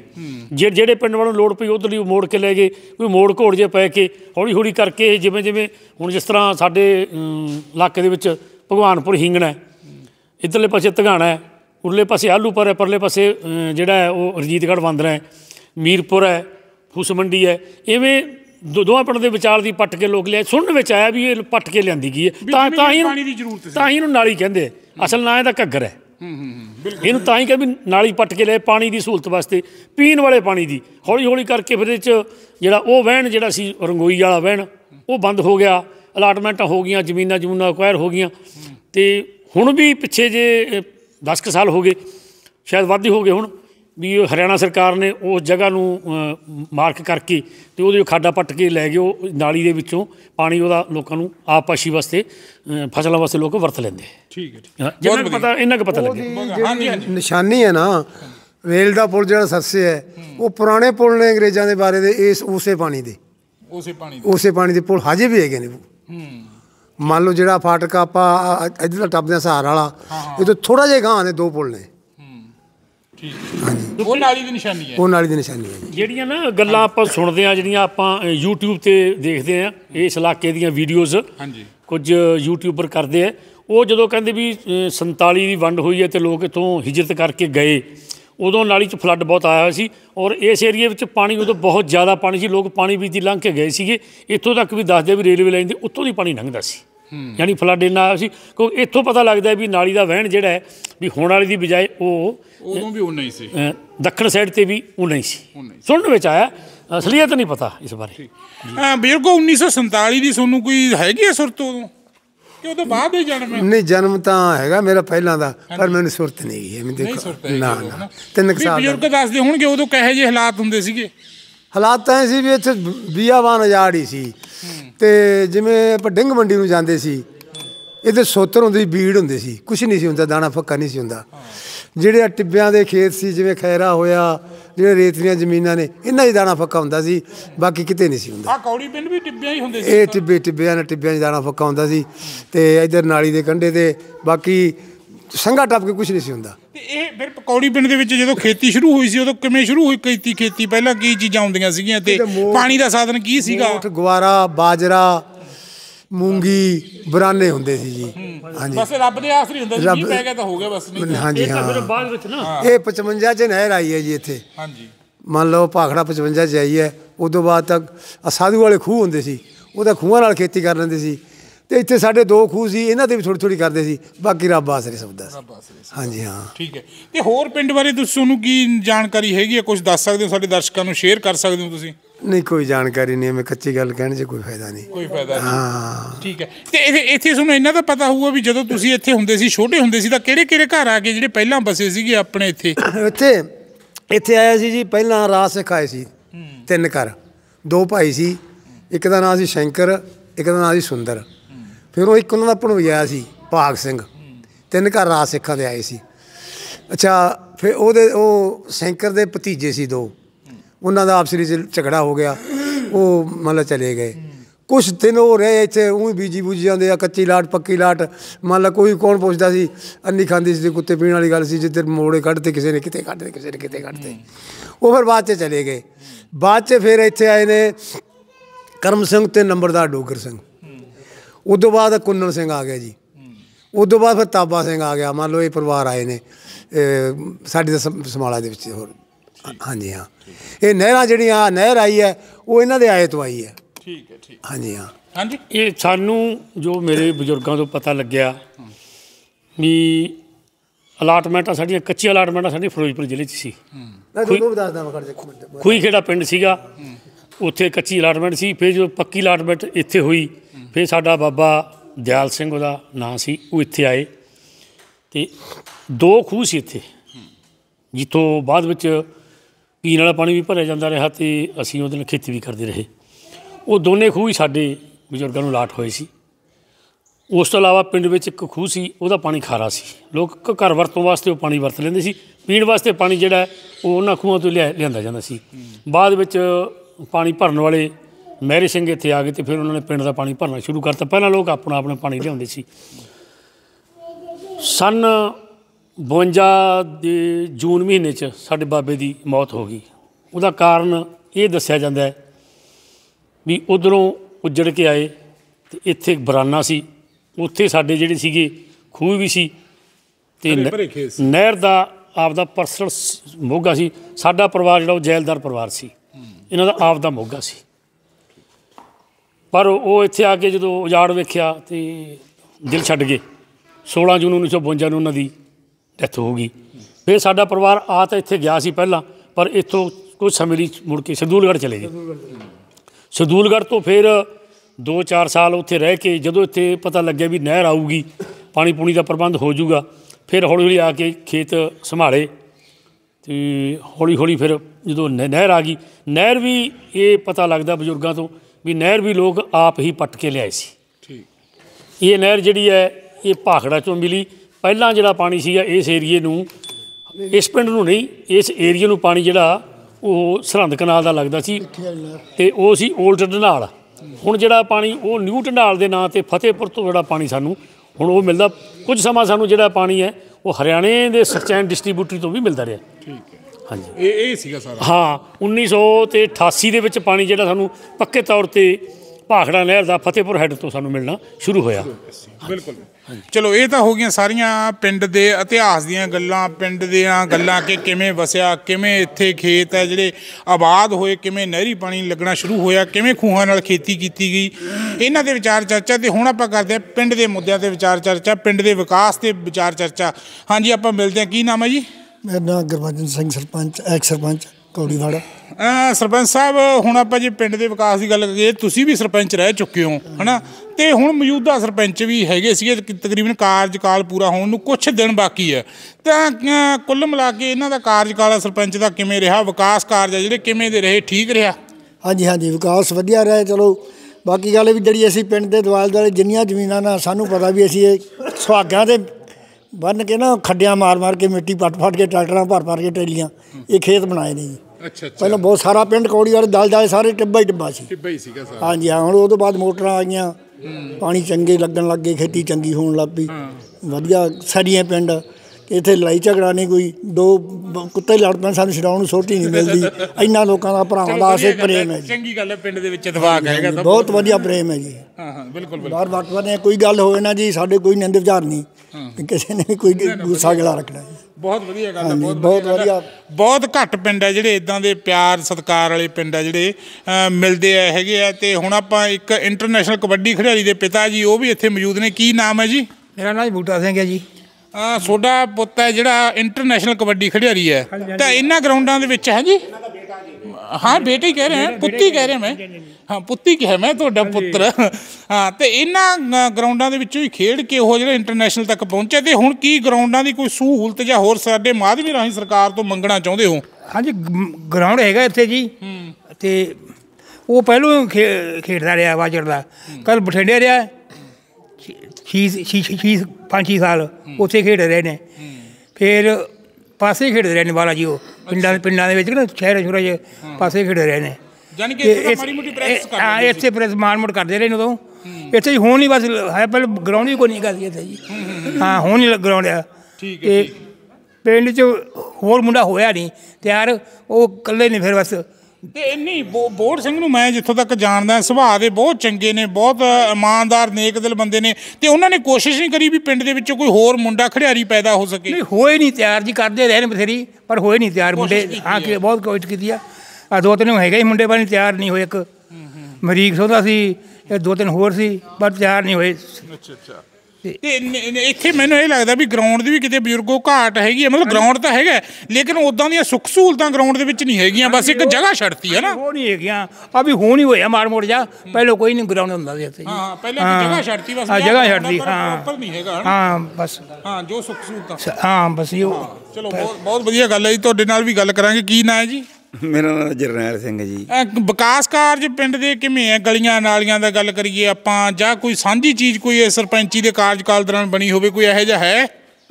[SPEAKER 1] ਜਿਹੜੇ ਪਿੰਡ ਵੱਲੋਂ ਲੋੜ ਪਈ ਉਧਰ ਲਈ ਮੋੜ ਕੇ ਲੈ ਗਏ ਕੋਈ ਮੋੜ ਘੋੜ ਜੇ ਪੈ ਕੇ ਹੌਲੀ ਹੌਲੀ ਕਰਕੇ ਜਿਵੇਂ ਜਿਵੇਂ ਹੁਣ ਜਿਸ ਤਰ੍ਹਾਂ ਸਾਡੇ ਇਲਾਕੇ ਦੇ ਵਿੱਚ ਭਗਵਾਨਪੁਰ ਹਿੰਗਣਾ ਇਧਰਲੇ ਪਾਸੇ ਤਗਾਣਾ ਉਰਲੇ ਪਾਸੇ ਆਲੂਪੁਰ ਹੈ ਪਰਲੇ ਪਾਸੇ ਜਿਹੜਾ ਹੈ ਉਹ ਰਜੀਤਗੜ੍ਹ ਵੰਦਰਾ ਹੈ ਮੀਰਪੁਰ ਹੈ ਫੂਸ ਮੰਡੀ ਹੈ ਇਵੇਂ ਦੋਹਾਂ ਪਿੰਡ ਦੇ ਵਿਚਾਰ ਦੀ ਪੱਟ ਕੇ ਲੋਕ ਲਿਆ ਸੁਣਨ ਵਿੱਚ ਆਇਆ ਵੀ ਇਹ ਪੱਟ ਕੇ ਲਿਆਂਦੀ ਗਈ ਹੈ ਤਾਂ ਤਾਂ ਹੀ ਪਾਣੀ ਦੀ ਜ਼ਰੂਰਤ ਤਾਂ ਹੀ ਇਹਨੂੰ ਨਾਲੀ ਕਹਿੰਦੇ ਅਸਲ ਨਾਂ ਇਹਦਾ ਘੱਗਰ ਹੈ ਇਹਨੂੰ ਤਾਂ ਹੀ ਕਹਿੰਦੇ ਵੀ ਨਾਲੀ ਪੱਟ ਕੇ ਲਿਆ ਪਾਣੀ ਦੀ ਸਹੂਲਤ ਵਾਸਤੇ ਪੀਣ ਵਾਲੇ ਪਾਣੀ ਦੀ ਹੌਲੀ ਹੌਲੀ ਕਰਕੇ ਫਿਰ ਇਹ ਚ ਜਿਹੜਾ ਉਹ ਵਹਿਣ ਜਿਹੜਾ ਸੀ ਰੰਗੋਈ ਵਾਲਾ ਵਹਿਣ ਉਹ ਬੰਦ ਹੋ ਗਿਆ ਅਲਾਟਮੈਂਟਾਂ ਹੋ ਗਈਆਂ ਜ਼ਮੀਨਾਂ ਜਮੂਨਾ ਅਕਵਾਇਰ ਹੋ ਗਈਆਂ ਤੇ ਹੁਣ ਵੀ ਪਿੱਛੇ ਜੇ 10 ਕੁ ਸਾਲ ਹੋ ਗਏ ਸ਼ਾਇਦ ਵੱਧ ਹੀ ਹੋ ਗਏ ਹੁਣ ਵੀ ਹਰਿਆਣਾ ਸਰਕਾਰ ਨੇ ਉਸ ਜਗ੍ਹਾ ਨੂੰ ਮਾਰਕ ਕਰਕੇ ਤੇ ਉਹਦੇ ਖਾਡਾ ਪੱਟ ਕੇ ਲੈ ਗਏ ਉਹ ਨਾਲੀ ਦੇ ਵਿੱਚੋਂ ਪਾਣੀ ਉਹਦਾ ਲੋਕਾਂ ਨੂੰ ਆਪਾਸ਼ੀ ਵਾਸਤੇ ਫਸਲਾਂ ਵਾਸਤੇ ਲੋਕ ਵਰਤ ਲੈਂਦੇ ਠੀਕ ਹੈ ਜਿੰਨਾ ਪਤਾ ਇਹਨਾਂ ਨੂੰ ਪਤਾ ਲੱਗਿਆ ਹਾਂਜੀ ਹਾਂਜੀ
[SPEAKER 2] ਨਿਸ਼ਾਨੀ ਹੈ ਨਾ ਰੇਲ ਦਾ ਪੁਲ ਜਿਹੜਾ ਸੱਸੇ ਹੈ ਉਹ ਪੁਰਾਣੇ ਪੁਲ ਨੇ ਅੰਗਰੇਜ਼ਾਂ ਦੇ ਬਾਰੇ ਦੇ ਇਸ ਉਸੇ ਪਾਣੀ ਦੇ
[SPEAKER 3] ਉਸੇ ਪਾਣੀ ਦੇ ਉਸੇ
[SPEAKER 2] ਪਾਣੀ ਦੇ ਪੁਲ ਹਜੇ ਵੀ ਹੈਗੇ ਨੇ
[SPEAKER 3] ਹੂੰ
[SPEAKER 2] ਮੰਨ ਲਓ ਜਿਹੜਾ ਫਾਟਕ ਆਪਾਂ ਇਧਰ ਦਾ ਟੱਪ ਦੇ ਸਹਾਰ ਵਾਲਾ ਇਹ ਤੋਂ ਥੋੜਾ ਜਿਹਾ ਗਾਂ ਨੇ ਦੋ ਪੁਲ ਨੇ
[SPEAKER 3] ਠੀਕ ਉਹ ਨਾਲੀ ਦੀ ਨਿਸ਼ਾਨੀ ਹੈ ਉਹ ਨਾਲੀ ਦੀ
[SPEAKER 2] ਨਿਸ਼ਾਨੀ ਹੈ
[SPEAKER 1] ਜਿਹੜੀਆਂ ਨਾ ਗੱਲਾਂ ਆਪਾਂ ਸੁਣਦੇ ਆ ਜਿਹੜੀਆਂ ਆਪਾਂ YouTube ਤੇ ਦੇਖਦੇ ਆ ਇਸ ਇਲਾਕੇ ਦੀਆਂ ਵੀਡੀਓਜ਼ ਹਾਂਜੀ ਕੁਝ ਯੂਟਿਊਬਰ ਕਰਦੇ ਆ ਉਹ ਜਦੋਂ ਕਹਿੰਦੇ ਵੀ 47 ਦੀ ਵੰਡ ਹੋਈ ਹੈ ਤੇ ਲੋਕ ਇਥੋਂ ਹਿਜਰਤ ਕਰਕੇ ਗਏ ਉਦੋਂ ਨਾਲੀ 'ਚ ਫਲੱਡ ਬਹੁਤ ਆਇਆ ਹੋਇਆ ਸੀ ਔਰ ਇਸ ਏਰੀਆ ਵਿੱਚ ਪਾਣੀ ਉਦੋਂ ਬਹੁਤ ਜ਼ਿਆਦਾ ਪਾਣੀ ਸੀ ਲੋਕ ਪਾਣੀ ਵੀ ਦੀ ਲੰਘ ਕੇ ਗਏ ਸੀਗੇ ਇੱਥੋਂ ਤੱਕ ਵੀ ਦੱਸਦੇ ਵੀ ਰੇਲਵੇ ਲਾਈਨ ਦੇ ਉੱਤੋਂ ਦੀ ਪਾਣੀ ਲੰਘਦਾ ਸੀ ਯਾਨੀ ਫਲੱਡ ਇਨਾ ਸੀ ਕਿਉਂਕਿ ਇੱਥੋਂ ਪਤਾ ਲੱਗਦਾ ਵੀ ਨਾਲੀ ਦਾ ਵਹਿਣ ਜਿਹੜਾ ਹੈ ਵੀ ਹੋਣ ਵਾਲੀ ਦੀ ਬਜਾਏ ਉਹ
[SPEAKER 3] ਉਦੋਂ ਵੀ ਉਨਾ ਹੀ ਸੀ
[SPEAKER 1] ਦੱਖਣ ਸਾਈਡ ਤੇ ਵੀ ਉਨਾ ਹੀ ਸੀ ਸੁਣਨ ਵਿੱਚ ਆਇਆ ਅਸਲੀਅਤ ਨਹੀਂ ਪਤਾ ਇਸ ਬਾਰੇ ਕੋ 1947 ਦੀ
[SPEAKER 3] ਤੁਹਾਨੂੰ ਕੋਈ ਹੈਗੀ ਹੈ ਸੁਰਤ ਉਦੋਂ ਕਿ ਉਦੋਂ ਬਾਅਦ
[SPEAKER 1] ਹੀ ਜਨਮ ਹੈ ਨਹੀਂ ਜਨਮ ਤਾਂ ਹੈਗਾ ਮੇਰਾ ਪਹਿਲਾਂ
[SPEAKER 2] ਦਾ ਪਰ ਮੈਨੂੰ ਸੁਰਤ ਨਹੀਂ ਹੈ ਮੈਂ ਦੇਖੋ ਨਾ ਨਾ ਤਿੰਨ ਸਾਲ
[SPEAKER 3] ਕੋ ਦੱਸਦੇ ਹੋਣਗੇ ਉਦੋਂ ਕਹੇ ਜੇ ਹਾਲਾਤ ਹੁੰਦੇ ਸੀਗੇ
[SPEAKER 2] ਹਾਲਾਤ ਐ ਸੀ ਵੀ ਇੱਥੇ ਬੀਆਵਾਨ ਜਾੜੀ ਸੀ ਤੇ ਜਿਵੇਂ ਆਪਾਂ ਡਿੰਗ ਮੰਡੀ ਨੂੰ ਜਾਂਦੇ ਸੀ ਇਹਦੇ ਸੋਤਰ ਹੁੰਦੇ ਸੀ ਬੀੜ ਹੁੰਦੇ ਸੀ ਕੁਝ ਨਹੀਂ ਸੀ ਹੁੰਦਾ ਦਾਣਾ ਫੱਕਾ ਨਹੀਂ ਸੀ ਹੁੰਦਾ ਜਿਹੜੇ ਟਿੱਬਿਆਂ ਦੇ ਖੇਤ ਸੀ ਜਿਵੇਂ ਖੈਰਾ ਹੋਇਆ ਜਿਹੜੇ ਰੇਤਲੀਆਂ ਜ਼ਮੀਨਾਂ ਨੇ ਇਹਨਾਂ ਹੀ ਦਾਣਾ ਫੱਕਾ ਹੁੰਦਾ ਸੀ ਬਾਕੀ ਕਿਤੇ ਨਹੀਂ ਸੀ ਹੁੰਦਾ
[SPEAKER 3] ਆ ਕੌੜੀ ਪਿੰਡ ਵੀ ਟਿੱਬਿਆਂ ਹੀ ਹੁੰਦੇ ਸੀ ਇਹ ਟਿੱਬੇ
[SPEAKER 2] ਟਿੱਬਿਆਂ ਨਾਲ ਟਿੱਬਿਆਂ 'ਚ ਦਾਣਾ ਫੱਕਾ ਹੁੰਦਾ ਸੀ ਤੇ ਇੱਧਰ ਨਾਲੀ ਦੇ ਕੰਢੇ ਤੇ ਬਾਕੀ ਸੰਘਾ ਟੱਪ ਕੇ ਕੁਝ ਨਹੀਂ ਸੀ ਹੁੰਦਾ ਤੇ ਇਹ
[SPEAKER 3] ਫਿਰ ਪਕੌੜੀ ਪਿੰਡ ਦੇ ਵਿੱਚ ਜਦੋਂ ਖੇਤੀ ਸ਼ੁਰੂ ਹੋਈ ਸੀ ਉਦੋਂ ਕਿਵੇਂ ਸ਼ੁਰੂ ਹੋਈ ਕੀਤੀ ਖੇਤੀ ਪਹਿਲਾਂ ਕੀ ਚੀਜ਼ਾਂ ਹੁੰਦੀਆਂ ਸੀਗੀਆਂ ਤੇ ਪਾਣੀ ਦਾ ਸਾਧਨ ਕੀ ਸੀਗਾ
[SPEAKER 2] ਗਵਾਰਾ ਬਾਜਰਾ ਮੂੰਗੀ ਬਰਾਨੇ ਹੁੰਦੇ ਸੀ ਜੀ ਹਾਂਜੀ ਬਸ ਰੱਬ ਦੇ ਆਸਰੇ ਹੁੰਦਾ ਜੀ ਪੈ ਗਿਆ ਤਾਂ
[SPEAKER 3] ਹੋ ਗਿਆ ਬਸ ਨਹੀਂ ਇਹ ਤਾਂ ਫਿਰ ਬਾਅਦ ਵਿੱਚ ਨਾ ਇਹ
[SPEAKER 2] 55 ਚ ਨਹਿਰ ਆਈ ਹੈ ਜੀ ਇੱਥੇ ਹਾਂਜੀ ਮੰਨ ਲਓ ਪਾਖੜਾ 55 ਚ ਆਈ ਹੈ ਉਦੋਂ ਬਾਅਦ ਤੱਕ ਸਾਧੂ ਵਾਲੇ ਖੂਹ ਹੁੰਦੇ ਸੀ ਉਹਦਾ ਖੂਹਾਂ ਨਾਲ ਖੇਤੀ ਕਰ ਲੈਂਦੇ ਸੀ ਤੇ ਇੱਥੇ ਸਾਡੇ ਦੋ ਖੂਹ ਸੀ ਇਹਨਾਂ ਦੇ ਵੀ ਥੋੜੀ ਥੋੜੀ ਕਰਦੇ ਸੀ ਬਾਕੀ ਰੱਬ ਆਸਰੇ ਸਬਦਾ ਸੀ ਹਾਂਜੀ ਹਾਂ
[SPEAKER 3] ਠੀਕ ਹੈ ਤੇ ਹੋਰ ਪਿੰਡ ਬਾਰੇ ਨੂੰ ਕੀ ਜਾਣਕਾਰੀ ਹੈਗੀ ਹੈ ਕੁਝ ਦੱਸ ਸਕਦੇ ਹੋ ਸਾਡੇ ਦਰਸ਼ਕਾਂ ਨੂੰ ਸ਼ੇਅਰ ਕਰ ਸਕਦੇ ਹੋ ਤੁਸੀਂ
[SPEAKER 2] ਨਹੀਂ ਕੋਈ ਜਾਣਕਾਰੀ ਨਹੀਂ ਮੈਂ ਕੱਚੀ ਗੱਲ ਕਹਿਣ 'ਚ ਕੋਈ ਫਾਇਦਾ ਨਹੀਂ
[SPEAKER 3] ਕੋਈ ਫਾਇਦਾ ਨਹੀਂ ਹਾਂ ਠੀਕ ਹੈ ਤੇ ਇੱਥੇ ਤੁਹਾਨੂੰ ਇਹਨਾਂ ਦਾ ਪਤਾ ਹੋਊਗਾ ਵੀ ਜਦੋਂ ਤੁਸੀਂ ਇੱਥੇ ਹੁੰਦੇ ਸੀ ਛੋਟੇ ਹੁੰਦੇ ਸੀ ਤਾਂ ਕਿਹੜੇ ਕਿਹੜੇ ਘਰ ਆ ਗਏ ਜਿਹੜੇ ਪਹਿਲਾਂ ਬਸੇ ਸੀਗੇ ਆਪਣੇ ਇੱਥੇ
[SPEAKER 2] ਇੱਥੇ ਇੱਥੇ ਆਇਆ ਸੀ ਜੀ ਪਹਿਲਾਂ ਰਾਸ ਸਿਖਾਏ ਸੀ ਤਿੰਨ ਘਰ ਦੋ ਭਾਈ ਸੀ ਇੱਕ ਦਾ ਨਾਮ ਸੀ ਸ਼ੰਕਰ ਇੱਕ ਦਾ ਨਾਮ ਸੀ ਸੁੰਦਰ ਫਿਰ ਉਹ ਇੱਕ ਉਹਨਾਂ ਦਾ ਭਣੋਈਆ ਸੀ ਭਾਗ ਸਿੰਘ ਤਿੰਨ ਘਰ ਰਾਜ ਸਿੱਖਾਂ ਦੇ ਆਏ ਸੀ ਅੱਛਾ ਫਿਰ ਉਹਦੇ ਉਹ ਸੈਂਕਰ ਦੇ ਭਤੀਜੇ ਸੀ ਦੋ ਉਹਨਾਂ ਦਾ ਵਿੱਚ ਝਗੜਾ ਹੋ ਗਿਆ ਉਹ ਮੰਨ ਚਲੇ ਗਏ ਕੁਝ ਦਿਨ ਉਹ ਰਹੇ ਇੱਥੇ ਉਹ ਬੀਜੀ ਬੁਜੀ ਜਾਂਦੇ ਆ ਕੱਚੀ ਲਾਟ ਪੱਕੀ ਲਾਟ ਮੰਨ ਲਾ ਕੋਈ ਕੌਣ ਪੁੱਛਦਾ ਸੀ ਅੰਨੀ ਖਾਂਦੀ ਸੀ ਕੁੱਤੇ ਪੀਣ ਵਾਲੀ ਗੱਲ ਸੀ ਜਿੱਧਰ ਮੋੜੇ ਕੱਢਦੇ ਕਿਸੇ ਨੇ ਕਿਤੇ ਕੱਢਦੇ ਕਿਸੇ ਨੇ ਕਿਤੇ ਕੱਢਦੇ ਉਹ ਫਿਰ ਬਾਅਦ 'ਚ ਚਲੇ ਗਏ ਬਾਅਦ 'ਚ ਫਿਰ ਇੱਥੇ ਆਏ ਨੇ ਕਰਮ ਸਿੰਘ ਤੇ ਨੰਬਰਦਾਰ ਡੋਗਰ ਸਿੰਘ ਉਦੋਂ ਬਾਅਦ ਕੁੰਨਣ ਸਿੰਘ ਆ ਗਿਆ ਜੀ ਉਦੋਂ ਬਾਅਦ ਫਿਰ ਤਾਬਾ ਸਿੰਘ ਆ ਗਿਆ ਮੰਨ ਲਓ ਇਹ ਪਰਿਵਾਰ ਆਏ ਨੇ ਸਾਡੇ ਦਾ ਸਮਾਲਾ ਦੇ ਵਿੱਚ ਹੋਰ ਹਾਂਜੀ ਹਾਂ ਇਹ ਨਹਿਰਾਂ ਜਿਹੜੀਆਂ ਆ ਨਹਿਰ ਆਈ ਹੈ ਉਹ ਇਹਨਾਂ ਦੇ ਆਏ ਤੋਂ ਆਈ ਹੈ ਠੀਕ ਹੈ ਠੀਕ ਹਾਂਜੀ ਹਾਂ
[SPEAKER 1] ਹਾਂਜੀ ਇਹ ਸਾਨੂੰ ਜੋ ਮੇਰੇ ਬਜ਼ੁਰਗਾਂ ਤੋਂ ਪਤਾ ਲੱਗਿਆ ਵੀ ਅਲਾਟਮੈਂਟਾਂ ਸਾਡੀਆਂ ਕੱਚੀ ਅਲਾਟਮੈਂਟਾਂ ਸਾਡੀ ਫਿਰੋਜ਼ਪੁਰ ਜ਼ਿਲ੍ਹੇ 'ਚ ਸੀ ਖੂਹੀ ਖੇੜਾ ਪਿੰਡ ਸੀਗਾ ਉੱਥੇ ਕੱਚੀ ਅਲਾਟਮੈਂਟ ਸੀ ਫਿਰ ਜਦੋਂ ਪੱਕੀ ਅਲਾਟਮੈਂਟ ਇੱਥੇ ਹੋਈ ਫਿਰ ਸਾਡਾ ਬਾਬਾ ਦਿਆਲ ਸਿੰਘ ਉਹਦਾ ਨਾਂ ਸੀ ਉਹ ਇੱਥੇ ਆਏ ਤੇ ਦੋ ਖੂਹ ਸੀ ਇੱਥੇ ਜਿੱਥੋਂ ਬਾਅਦ ਵਿੱਚ ਪੀਣ ਵਾਲਾ ਪਾਣੀ ਵੀ ਭਰਿਆ ਜਾਂਦਾ ਰਿਹਾ ਤੇ ਅਸੀਂ ਉਹਦੇ ਨਾਲ ਖੇਤੀ ਵੀ ਕਰਦੇ ਰਹੇ ਉਹ ਦੋਨੇ ਖੂਹ ਹੀ ਸਾਡੇ ਬਜ਼ੁਰਗਾਂ ਨੂੰ ਲਾਟ ਹੋਏ ਸੀ ਉਸ ਤੋਂ ਇਲਾਵਾ ਪਿੰਡ ਵਿੱਚ ਇੱਕ ਖੂਹ ਸੀ ਉਹਦਾ ਪਾਣੀ ਖਾਰਾ ਸੀ ਲੋਕ ਘਰ ਵਰਤੋਂ ਵਾਸਤੇ ਉਹ ਪਾਣੀ ਵਰਤ ਲੈਂਦੇ ਸੀ ਪੀਣ ਵਾਸਤੇ ਪਾਣੀ ਜਿਹੜਾ ਉਹ ਉਹਨਾਂ ਖੂਹਾਂ ਤੋਂ ਲਿਆ ਲਿਆਂਦਾ ਜਾਂਦਾ ਸੀ ਬਾਅਦ ਵਿੱਚ ਪਾਣੀ ਭਰਨ ਵਾਲੇ ਮਹਿਰੀ ਸਿੰਘ ਇੱਥੇ ਆ ਗਏ ਤੇ ਫਿਰ ਉਹਨਾਂ ਨੇ ਪਿੰਡ ਦਾ ਪਾਣੀ ਭਰਨਾ ਸ਼ੁਰੂ ਕਰਤਾ ਪਹਿਲਾਂ ਲੋਕ ਆਪਣਾ ਆਪਣਾ ਪਾਣੀ ਲਿਆਉਂਦੇ ਸੀ ਸਨ 52 ਦੇ ਜੂਨ ਮਹੀਨੇ 'ਚ ਸਾਡੇ ਬਾਬੇ ਦੀ ਮੌਤ ਹੋ ਗਈ ਉਹਦਾ ਕਾਰਨ ਇਹ ਦੱਸਿਆ ਜਾਂਦਾ ਹੈ ਵੀ ਉਧਰੋਂ ਉੱਜੜ ਕੇ ਆਏ ਤੇ ਇੱਥੇ ਇੱਕ ਬਰਾਨਾ ਸੀ ਉੱਥੇ ਸਾਡੇ ਜਿਹੜੇ ਸੀਗੇ ਖੂਹ ਵੀ ਸੀ ਤੇ ਨਹਿਰ ਦਾ ਆਪ ਦਾ ਪਰਸਨਲ ਮੋਗਾ ਸੀ ਸਾਡਾ ਪਰਿਵਾਰ ਜਿਹੜਾ ਉਹ ਜੈਲਦਾਰ ਪਰਿਵਾਰ ਸੀ ਇਹਨਾਂ ਦਾ ਆਪ ਦਾ ਮੋਗਾ ਸੀ ਪਰ ਉਹ ਇੱਥੇ ਆ ਕੇ ਜਦੋਂ ਉਜਾੜ ਵੇਖਿਆ ਤੇ ਦਿਲ ਛੱਡ ਗਏ 16 ਜੂਨ 1952 ਨੂੰ ਉਹਨਾਂ ਦੀ ਡੈਥ ਹੋ ਗਈ ਫਿਰ ਸਾਡਾ ਪਰਿਵਾਰ ਆ ਤਾਂ ਇੱਥੇ ਗਿਆ ਸੀ ਪਹਿਲਾਂ ਪਰ ਇੱਥੋਂ ਕੁਝ ਸਮੇਂ ਲਈ ਮੁੜ ਕੇ ਸਦੂਲਗੜ੍ਹ ਚਲੇ ਗਏ ਸਦੂਲਗੜ੍ਹ ਤੋਂ ਫਿਰ 2-4 ਸਾਲ ਉੱਥੇ ਰਹਿ ਕੇ ਜਦੋਂ ਇੱਥੇ ਪਤਾ ਲੱਗਿਆ ਵੀ ਨਹਿਰ ਆਊਗੀ ਪਾਣੀ ਪੂਣੀ ਦਾ ਪ੍ਰਬੰਧ ਹੋ ਜਾਊਗਾ ਫਿਰ ਹੌਲੀ ਹੌਲੀ ਆ ਕੇ ਖੇਤ ਸੰਭਾਲੇ ਤੇ ਹੌਲੀ ਹੌਲੀ ਫਿਰ ਜਦੋਂ ਨਹਿਰ ਆ ਗਈ ਨਹਿਰ ਵੀ ਇਹ ਪਤਾ ਲੱਗਦਾ ਬਜ਼ੁਰਗਾਂ ਤੋਂ ਵੀ ਨਹਿਰ ਵੀ ਲੋਕ ਆਪ ਹੀ ਪੱਟ ਕੇ ਲਿਆਏ ਸੀ ਠੀਕ ਇਹ ਨਹਿਰ ਜਿਹੜੀ ਹੈ ਇਹ ਭਾਖੜਾ ਚੋਂ ਮਿਲੀ ਪਹਿਲਾਂ ਜਿਹੜਾ ਪਾਣੀ ਸੀਗਾ ਇਸ ਏਰੀਏ ਨੂੰ ਇਸ ਪਿੰਡ ਨੂੰ ਨਹੀਂ ਇਸ ਏਰੀਏ ਨੂੰ ਪਾਣੀ ਜਿਹੜਾ ਉਹ ਸਰਹੰਦ ਕਨਾਲ ਦਾ ਲੱਗਦਾ ਸੀ ਤੇ ਉਹ ਸੀ 올ਡ ਢਨਾਲ ਹੁਣ ਜਿਹੜਾ ਪਾਣੀ ਉਹ ਨਿਊ ਢਨਾਲ ਦੇ ਨਾਂ ਤੇ ਫਤਿਹਪੁਰ ਤੋਂ ਜਿਹੜਾ ਪਾਣੀ ਸਾਨੂੰ ਹੁਣ ਉਹ ਮਿਲਦਾ ਕੁਝ ਸਮਾਂ ਸਾਨੂੰ ਜਿਹੜਾ ਪਾਣੀ ਹੈ ਉਹ ਹਰਿਆਣੇ ਦੇ ਸਚੈਨ ਡਿਸਟ੍ਰੀਬਿਊਟਰੀ ਤੋਂ ਵੀ ਮਿਲਦਾ ਰਿਹਾ ਠੀਕ ਹੈ ਹਾਂਜੀ ਇਹ ਇਹ ਸੀਗਾ ਸਾਰਾ ਹਾਂ 1988 ਦੇ ਵਿੱਚ ਪਾਣੀ ਜਿਹੜਾ ਸਾਨੂੰ ਪੱਕੇ ਤੌਰ ਤੇ ਭਾਖੜਾ ਨਹਿਰ ਦਾ ਫਤਿਹਪੁਰ ਹੈੱਡ ਤੋਂ ਸਾਨੂੰ ਮਿਲਣਾ
[SPEAKER 3] ਸ਼ੁਰੂ ਹੋਇਆ
[SPEAKER 6] ਬਿਲਕੁਲ
[SPEAKER 1] ਚਲੋ ਇਹ ਤਾਂ ਹੋ ਗਈਆਂ ਸਾਰੀਆਂ ਪਿੰਡ ਦੇ
[SPEAKER 3] ਇਤਿਹਾਸ ਦੀਆਂ ਗੱਲਾਂ ਪਿੰਡ ਦੀਆਂ ਗੱਲਾਂ ਕਿ ਕਿਵੇਂ ਵਸਿਆ ਕਿਵੇਂ ਇੱਥੇ ਖੇਤ ਹੈ ਜਿਹੜੇ ਆਬਾਦ ਹੋਏ ਕਿਵੇਂ ਨਹਿਰੀ ਪਾਣੀ ਲੱਗਣਾ ਸ਼ੁਰੂ ਹੋਇਆ ਕਿਵੇਂ ਖੂਹਾਂ ਨਾਲ ਖੇਤੀ ਕੀਤੀ ਗਈ ਇਹਨਾਂ ਦੇ ਵਿਚਾਰ ਚਰਚਾ ਤੇ ਹੁਣ ਆਪਾਂ ਕਰਦੇ ਆ ਪਿੰਡ ਦੇ ਮੁੱਦਿਆਂ ਤੇ ਵਿਚਾਰ ਚਰਚਾ ਪਿੰਡ ਦੇ ਵਿਕਾਸ ਤੇ ਵਿਚਾਰ ਚਰਚਾ ਹਾਂਜੀ ਆਪਾਂ ਮਿਲਦੇ ਆ ਕੀ ਨਾਮ ਹੈ ਜੀ ਮੇਰਾ ਨਾਮ ਗੁਰਵਚਨ ਸਿੰਘ ਸਰਪੰਚ ਐਕ ਸਰਪੰਚ ਕੌੜੀ ਫੜ ਸਰਪੰਚ ਸਾਹਿਬ ਹੁਣ ਆਪਾਂ ਜੀ ਪਿੰਡ ਦੇ ਵਿਕਾਸ ਦੀ ਗੱਲ ਕਰੀਏ ਤੁਸੀਂ ਵੀ ਸਰਪੰਚ ਰਹਿ ਚੁੱਕੇ ਹੋ ਹਨਾ ਤੇ ਹੁਣ ਮੌਜੂਦਾ ਸਰਪੰਚ ਵੀ ਹੈਗੇ ਸੀਗੇ ਤਕ- ਤਕਰੀਬਨ ਕਾਰਜਕਾਲ ਪੂਰਾ ਹੋਣ ਨੂੰ ਕੁਝ ਦਿਨ ਬਾਕੀ ਹੈ ਤਾਂ ਕੁੱਲ ਮਿਲਾ ਕੇ ਇਹਨਾਂ ਦਾ ਕਾਰਜਕਾਲ ਸਰਪੰਚ ਦਾ ਕਿਵੇਂ ਰਿਹਾ ਵਿਕਾਸ ਕਾਰਜ ਜਿਹੜੇ ਕਿਵੇਂ ਦੇ ਰਹੇ ਠੀਕ ਰਿਹਾ ਹਾਂਜੀ ਹਾਂਜੀ
[SPEAKER 2] ਵਿਕਾਸ ਵਧੀਆ ਰਿਹਾ ਚਲੋ
[SPEAKER 3] ਬਾਕੀ ਗੱਲ ਵੀ ਜਿਹੜੀ ਅਸੀਂ ਪਿੰਡ
[SPEAKER 2] ਦੇ ਦੁਆਲੇ ਦੁਆਲੇ ਜਿੰਨੀਆਂ ਜ਼ਮੀਨਾਂ ਨਾਲ ਸਾਨੂੰ ਪਤਾ ਵੀ ਅਸੀਂ ਇਹ ਸੁਹਾਗਾਂ ਦੇ ਬੰਨ ਕੇ ਨਾ ਖੱਡਿਆਂ ਮਾਰ-ਮਾਰ ਕੇ ਮਿੱਟੀ ਪੱਟ-ਪੱਟ ਕੇ ਟਰੈਕਟਰਾਂ ਭਰ-ਭਰ ਕੇ ਟੈਲੀਆਂ ਇਹ ਖੇਤ ਬਣਾਏ ਨੇ ਜੀ
[SPEAKER 1] ਅੱਛਾ ਅੱਛਾ ਪਹਿਲਾਂ ਬਹੁਤ ਸਾਰਾ
[SPEAKER 2] ਪਿੰਡ ਕੋੜੀ ਵਾਲੇ ਦਲ ਦਲ ਸਾਰੇ ਟਿੱਬਾ ਹੀ ਟਿੱਬਾ ਸੀ ਟਿੱਬਾ ਹੀ ਸੀਗਾ ਸਾਰਾ ਹਾਂਜੀ ਹਾਂ ਹੁਣ ਉਹ ਤੋਂ ਬਾਅਦ ਮੋਟਰਾਂ ਆਈਆਂ ਪਾਣੀ ਚੰਗੇ ਲੱਗਣ ਲੱਗ ਗਏ ਖੇਤੀ ਚੰਗੀ ਹੋਣ ਲੱਗ ਪਈ ਵਧੀਆ ਸੜੀਆਂ ਪਿੰਡ ਇੱਥੇ ਲੜਾਈ ਝਗੜਾ ਨਹੀਂ ਕੋਈ ਦੋ ਕੁੱਤੇ ਲੜ ਪੈਣ ਸਾਨੂੰ ਛਡਾਉਣ ਨੂੰ ਸੋਟੀ ਨਹੀਂ ਮਿਲਦੀ ਇੰਨਾ ਲੋਕਾਂ ਦਾ ਭਰਾਵਾਂ ਦਾ ਆਸੇ ਪ੍ਰੇਮ ਹੈ ਜੀ
[SPEAKER 3] ਚੰਗੀ ਗੱਲ ਹੈ ਪਿੰਡ ਦੇ ਵਿੱਚ ਇਤਫਾਕ ਹੈਗਾ ਬਹੁਤ ਵਧੀਆ ਪ੍ਰੇਮ ਹੈ
[SPEAKER 2] ਜੀ ਹਾਂ ਹਾਂ ਬਿਲਕੁਲ ਬਿਲਕੁਲ ਬਾਰ ਬਾਰ ਕੋਈ ਗੱਲ ਹੋਵੇ ਨਾ ਜੀ ਸਾਡੇ ਕੋਈ ਨਿੰਦ ਵਿਚਾਰ ਨਹੀਂ ਕਿਸੇ ਨੇ ਵੀ ਕੋਈ ਗੁੱਸਾ
[SPEAKER 3] ਗਲਾ ਰੱਖਣਾ ਬਹੁਤ ਵਧੀਆ ਗੱਲ ਹੈ ਬਹੁਤ ਵਧੀਆ ਬਹੁਤ ਘੱਟ ਪਿੰਡ ਹੈ ਜਿਹੜੇ ਇਦਾਂ ਦੇ ਪਿਆਰ ਸਤਕਾਰ ਵਾਲੇ ਪਿੰਡ ਹੈ ਜਿਹੜੇ ਮਿਲਦੇ ਆ ਹੈਗੇ ਆ ਤੇ ਹੁਣ ਆਪਾਂ ਇੱਕ ਇੰਟਰਨੈਸ਼ਨਲ ਕਬੱਡੀ ਖਿਡਾਰੀ ਦੇ ਪਿਤਾ ਜੀ ਉਹ ਵੀ ਇੱਥੇ ਮੌਜੂਦ ਨੇ ਕੀ ਨਾਮ ਹੈ ਜੀ ਮੇਰਾ ਨਾਮ ਬੂਟਾ ਸਿੰਘ ਹੈ ਜੀ ਆ ਸੋਡਾ ਪੁੱਤ ਹੈ ਜਿਹੜਾ ਇੰਟਰਨੈਸ਼ਨਲ ਕਬੱਡੀ ਖਿਡਾਰੀ ਹੈ ਤਾਂ ਇਹਨਾਂ ਗਰਾਊਂਡਾਂ ਦੇ ਵਿੱਚ ਹੈ ਜੀ ਹਾਂ ਬੇਟੀ ਕਹਿ ਰਹੇ ਹਾਂ ਪੁੱਤੀ ਕਹਿ ਰਹੇ ਮੈਂ ਹਾਂ ਪੁੱਤੀ ਕਹਿ ਮੈਂ ਤੁਹਾਡਾ ਪੁੱਤਰ ਹਾਂ ਤੇ ਇਹਨਾਂ ਗਰਾਊਂਡਾਂ ਦੇ ਵਿੱਚੋਂ ਹੀ ਖੇਡ ਕੇ ਉਹ ਜਿਹੜੇ ਇੰਟਰਨੈਸ਼ਨਲ ਤੱਕ ਪਹੁੰਚੇ ਤੇ ਹੁਣ ਕੀ ਗਰਾਊਂਡਾਂ ਦੀ ਕੋਈ ਸਹੂਲਤ ਜਾਂ ਹੋਰ ਸਾਡੇ ਮਾਧਵੀ ਰਾਹੀਂ ਸਰਕਾਰ ਤੋਂ ਮੰਗਣਾ ਚਾਹੁੰਦੇ ਹੋ ਹਾਂਜੀ ਗਰਾਊਂਡ ਹੈਗਾ ਇੱਥੇ
[SPEAKER 4] ਜੀ ਤੇ ਉਹ ਪਹਿਲੋਂ ਖੇਡਦਾ ਰਿਹਾ ਦਾ ਕੱਲ ਬਠਿੰਡੇ ਰਿਹਾ ਸੀ ਸੀ ਸੀ ਪੰਜ ਸਾਲ ਉੱਥੇ ਖੇਡ ਰਹੇ ਨੇ ਫਿਰ ਪਾਸੇ ਖੇਡਦੇ ਰਹੇ ਨੇ ਬਾਲਾ ਜੀ ਉਹ ਪਿੰਡਾਂ ਦੇ ਪਿੰਡਾਂ ਦੇ ਵਿੱਚ ਨਾ ਸ਼ਹਿਰ ਸ਼ੁਰਾ ਜੇ ਪਾਸੇ ਖੇਡਦੇ ਰਹੇ ਨੇ
[SPEAKER 3] ਯਾਨੀ ਕਿ ਇਹ ਮਾੜੀ ਮੋਟੀ ਪ੍ਰੈਕਟਿਸ ਕਰਦੇ ਹਾਂ
[SPEAKER 4] ਇੱਥੇ ਪ੍ਰੈਸ ਮਾਰ ਮੋੜ ਕਰਦੇ ਰਹੇ ਨੇ ਉਦੋਂ ਇੱਥੇ ਹੀ ਹੋਣੀ ਬਸ ਹੈ ਪਹਿਲ ਗਰਾਊਂਡ ਹੀ ਕੋਈ ਨਹੀਂ ਕਰਦੀ ਇੱਥੇ ਜੀ ਹਾਂ ਹੋਣ ਹੀ ਗਰਾਊਂਡ ਆ ਠੀਕ ਹੈ ਪਿੰਡ 'ਚ ਹੋਰ ਮੁੰਡਾ ਹੋਇਆ ਨਹੀਂ ਤੇ ਯਾਰ ਉਹ ਇਕੱਲੇ ਨੇ ਫਿਰ ਬਸ
[SPEAKER 3] ਤੇ ਇੰਨੀ ਬੋੜ ਸਿੰਘ ਨੂੰ ਮੈਂ ਜਿੱਥੋਂ ਤੱਕ ਜਾਣਦਾ ਸੁਭਾਅ ਦੇ ਬਹੁਤ ਚੰਗੇ ਨੇ ਬਹੁਤ ਇਮਾਨਦਾਰ ਨੇਕਦਿਲ ਬੰਦੇ ਨੇ ਤੇ ਉਹਨਾਂ ਨੇ ਕੋਸ਼ਿਸ਼ ਨਹੀਂ ਕੀਤੀ ਵੀ ਪਿੰਡ ਦੇ ਵਿੱਚ ਕੋਈ ਹੋਰ ਮੁੰਡਾ ਖਿਡਾਰੀ ਪੈਦਾ ਹੋ ਸਕੇ ਨਹੀਂ ਹੋਏ ਨਹੀਂ ਤਿਆਰ ਜੀ ਕਰਦੇ ਰਹੇ ਨੇ ਬਥੇਰੀ ਪਰ ਹੋਏ ਨਹੀਂ ਤਿਆਰ ਮੁੰਡੇ ਹਾਂ ਕਿ ਬਹੁਤ ਕੋਸ਼ਿਸ਼ ਕੀਤੀ ਆ
[SPEAKER 4] ਆ ਦੋ ਤਿੰਨ ਹੈਗੇ ਮੁੰਡੇ ਬਾਰੇ ਤਿਆਰ ਨਹੀਂ ਹੋਏ ਇੱਕ ਮਰੀਕ ਸੋਦਾ ਸੀ ਇਹ ਦੋ ਤਿੰਨ ਹੋਰ ਸੀ
[SPEAKER 3] ਪਰ ਤਿਆਰ ਨਹੀਂ ਹੋਏ
[SPEAKER 4] ਅੱਛਾ ਅੱਛਾ
[SPEAKER 3] ਤੇ ਇੱਥੇ ਮੈਨੂੰ ਇਹ ਲੱਗਦਾ ਵੀ ਗਰਾਊਂਡ ਦੀ ਵੀ ਕਿਤੇ ਬਜ਼ੁਰਗੋ ਘਾਟ ਹੈਗੀ ਹੈ ਮਤਲਬ ਗਰਾਊਂਡ ਤਾਂ ਹੈਗਾ ਲੇਕਿਨ ਉਦਾਂ ਦੀਆਂ ਸੁੱਖ ਸਹੂਲਤਾਂ ਗਰਾਊਂਡ ਦੇ ਵਿੱਚ ਨਹੀਂ ਹੈਗੀਆਂ ਬਸ ਇੱਕ ਜਗ੍ਹਾ ਛੱਡਤੀ ਹੈ ਨਾ ਉਹ
[SPEAKER 4] ਨਹੀਂ ਹੈਗੀਆਂ ਆ ਵੀ ਹੋ ਨਹੀਂ ਹੋਇਆ ਮਾਰ ਮੋੜ ਜਾ ਪਹਿਲਾਂ ਕੋਈ ਨਹੀਂ ਗਰਾਊਂਡ ਹੁੰਦਾ ਸੀ ਇੱਥੇ ਹਾਂ ਪਹਿਲਾਂ ਜਗ੍ਹਾ ਛੱਡਤੀ ਬਸ ਹਾਂ ਜਗ੍ਹਾ ਛੜਦੀ ਹਾਂ ਪ੍ਰੋਪਰ ਨਹੀਂ ਹੈਗਾ ਹਾਂ
[SPEAKER 3] ਬਸ ਹਾਂ ਜੋ ਸੁੱਖ ਸਹੂਲਤਾਂ ਹਾਂ ਬਸ ਇਹ ਚਲੋ ਬਹੁਤ ਬਹੁਤ ਵਧੀਆ ਗੱਲ ਹੈ ਜੀ ਤੁਹਾਡੇ ਨਾਲ ਵੀ ਗੱਲ ਕਰਾਂਗੇ ਕੀ ਨਾਂ ਹੈ ਜੀ ਮੇਰਾ ਨਾਮ ਜਰਨੈਲ ਸਿੰਘ ਜੀ ਅਹ ਵਿਕਾਸ ਕਾਰਜ ਪਿੰਡ ਦੇ ਕਿਵੇਂ ਹੈ ਗਲੀਆਂ ਨਾਲੀਆਂ ਦਾ ਗੱਲ ਕਰੀਏ ਆਪਾਂ ਜਾਂ ਕੋਈ ਸਾਂਝੀ ਚੀਜ਼ ਕੋਈ ਸਰਪੰਚੀ ਦੇ ਕਾਰਜਕਾਲ ਦੌਰਾਨ ਬਣੀ ਹੋਵੇ ਕੋਈ ਇਹੋ ਜਿਹਾ ਹੈ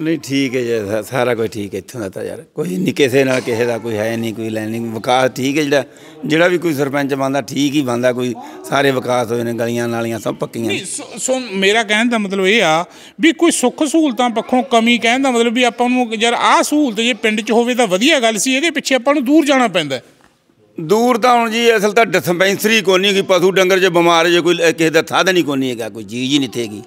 [SPEAKER 5] ਨਹੀਂ ਠੀਕ ਹੈ ਜੀ ਸਾਰਾ ਕੁਝ ਠੀਕ ਹੈ ਇੱਥੋਂ ਦਾ ਤਾਂ ਯਾਰ ਕੋਈ ਨਹੀਂ ਕਿਸੇ ਨਾਲ ਕਿਸੇ ਦਾ ਕੋਈ ਹੈ ਨਹੀਂ ਕੋਈ ਲੈਣੀ ਵਿਕਾਸ ਠੀਕ ਹੈ ਜਿਹੜਾ ਜਿਹੜਾ ਵੀ ਕੋਈ ਸਰਪੰਚ ਬੰਦਾ ਠੀਕ ਹੀ ਬੰਦਾ ਕੋਈ ਸਾਰੇ ਵਿਕਾਸ ਹੋਏ ਨੇ ਗਲੀਆਂ ਨਾਲੀਆਂ ਸਭ ਪੱਕੀਆਂ
[SPEAKER 3] ਸੋ ਮੇਰਾ ਕਹਿਣ ਦਾ ਮਤਲਬ ਇਹ ਆ ਵੀ ਕੋਈ ਸੁੱਖ ਸਹੂਲਤਾਂ ਪੱਖੋਂ ਕਮੀ ਕਹਿਣ ਦਾ ਮਤਲਬ ਵੀ ਆਪਾਂ ਨੂੰ ਯਾਰ ਆਹ ਸਹੂਲਤ ਜੇ ਪਿੰਡ 'ਚ ਹੋਵੇ ਤਾਂ ਵਧੀਆ ਗੱਲ ਸੀ ਇਹਦੇ ਪਿੱਛੇ ਆਪਾਂ ਨੂੰ ਦੂਰ ਜਾਣਾ ਪੈਂਦਾ
[SPEAKER 5] ਦੂਰ ਤਾਂ ਹੁਣ ਜੀ ਅਸਲ ਤਾਂ ਡਿਸਪੈਂਸਰੀ ਕੋਈ ਨਹੀਂ ਕਿ ਪਸ਼ੂ ਡੰਗਰ ਜੇ ਬਿਮਾਰ ਜੇ ਕੋਈ ਕਿਸੇ ਦਾ ਸਾਧਨ ਹੀ ਕੋਈ ਨਹੀਂ ਹੈਗਾ ਕੋਈ ਜੀ ਜੀ ਨਹੀਂ ਥੇਗੀ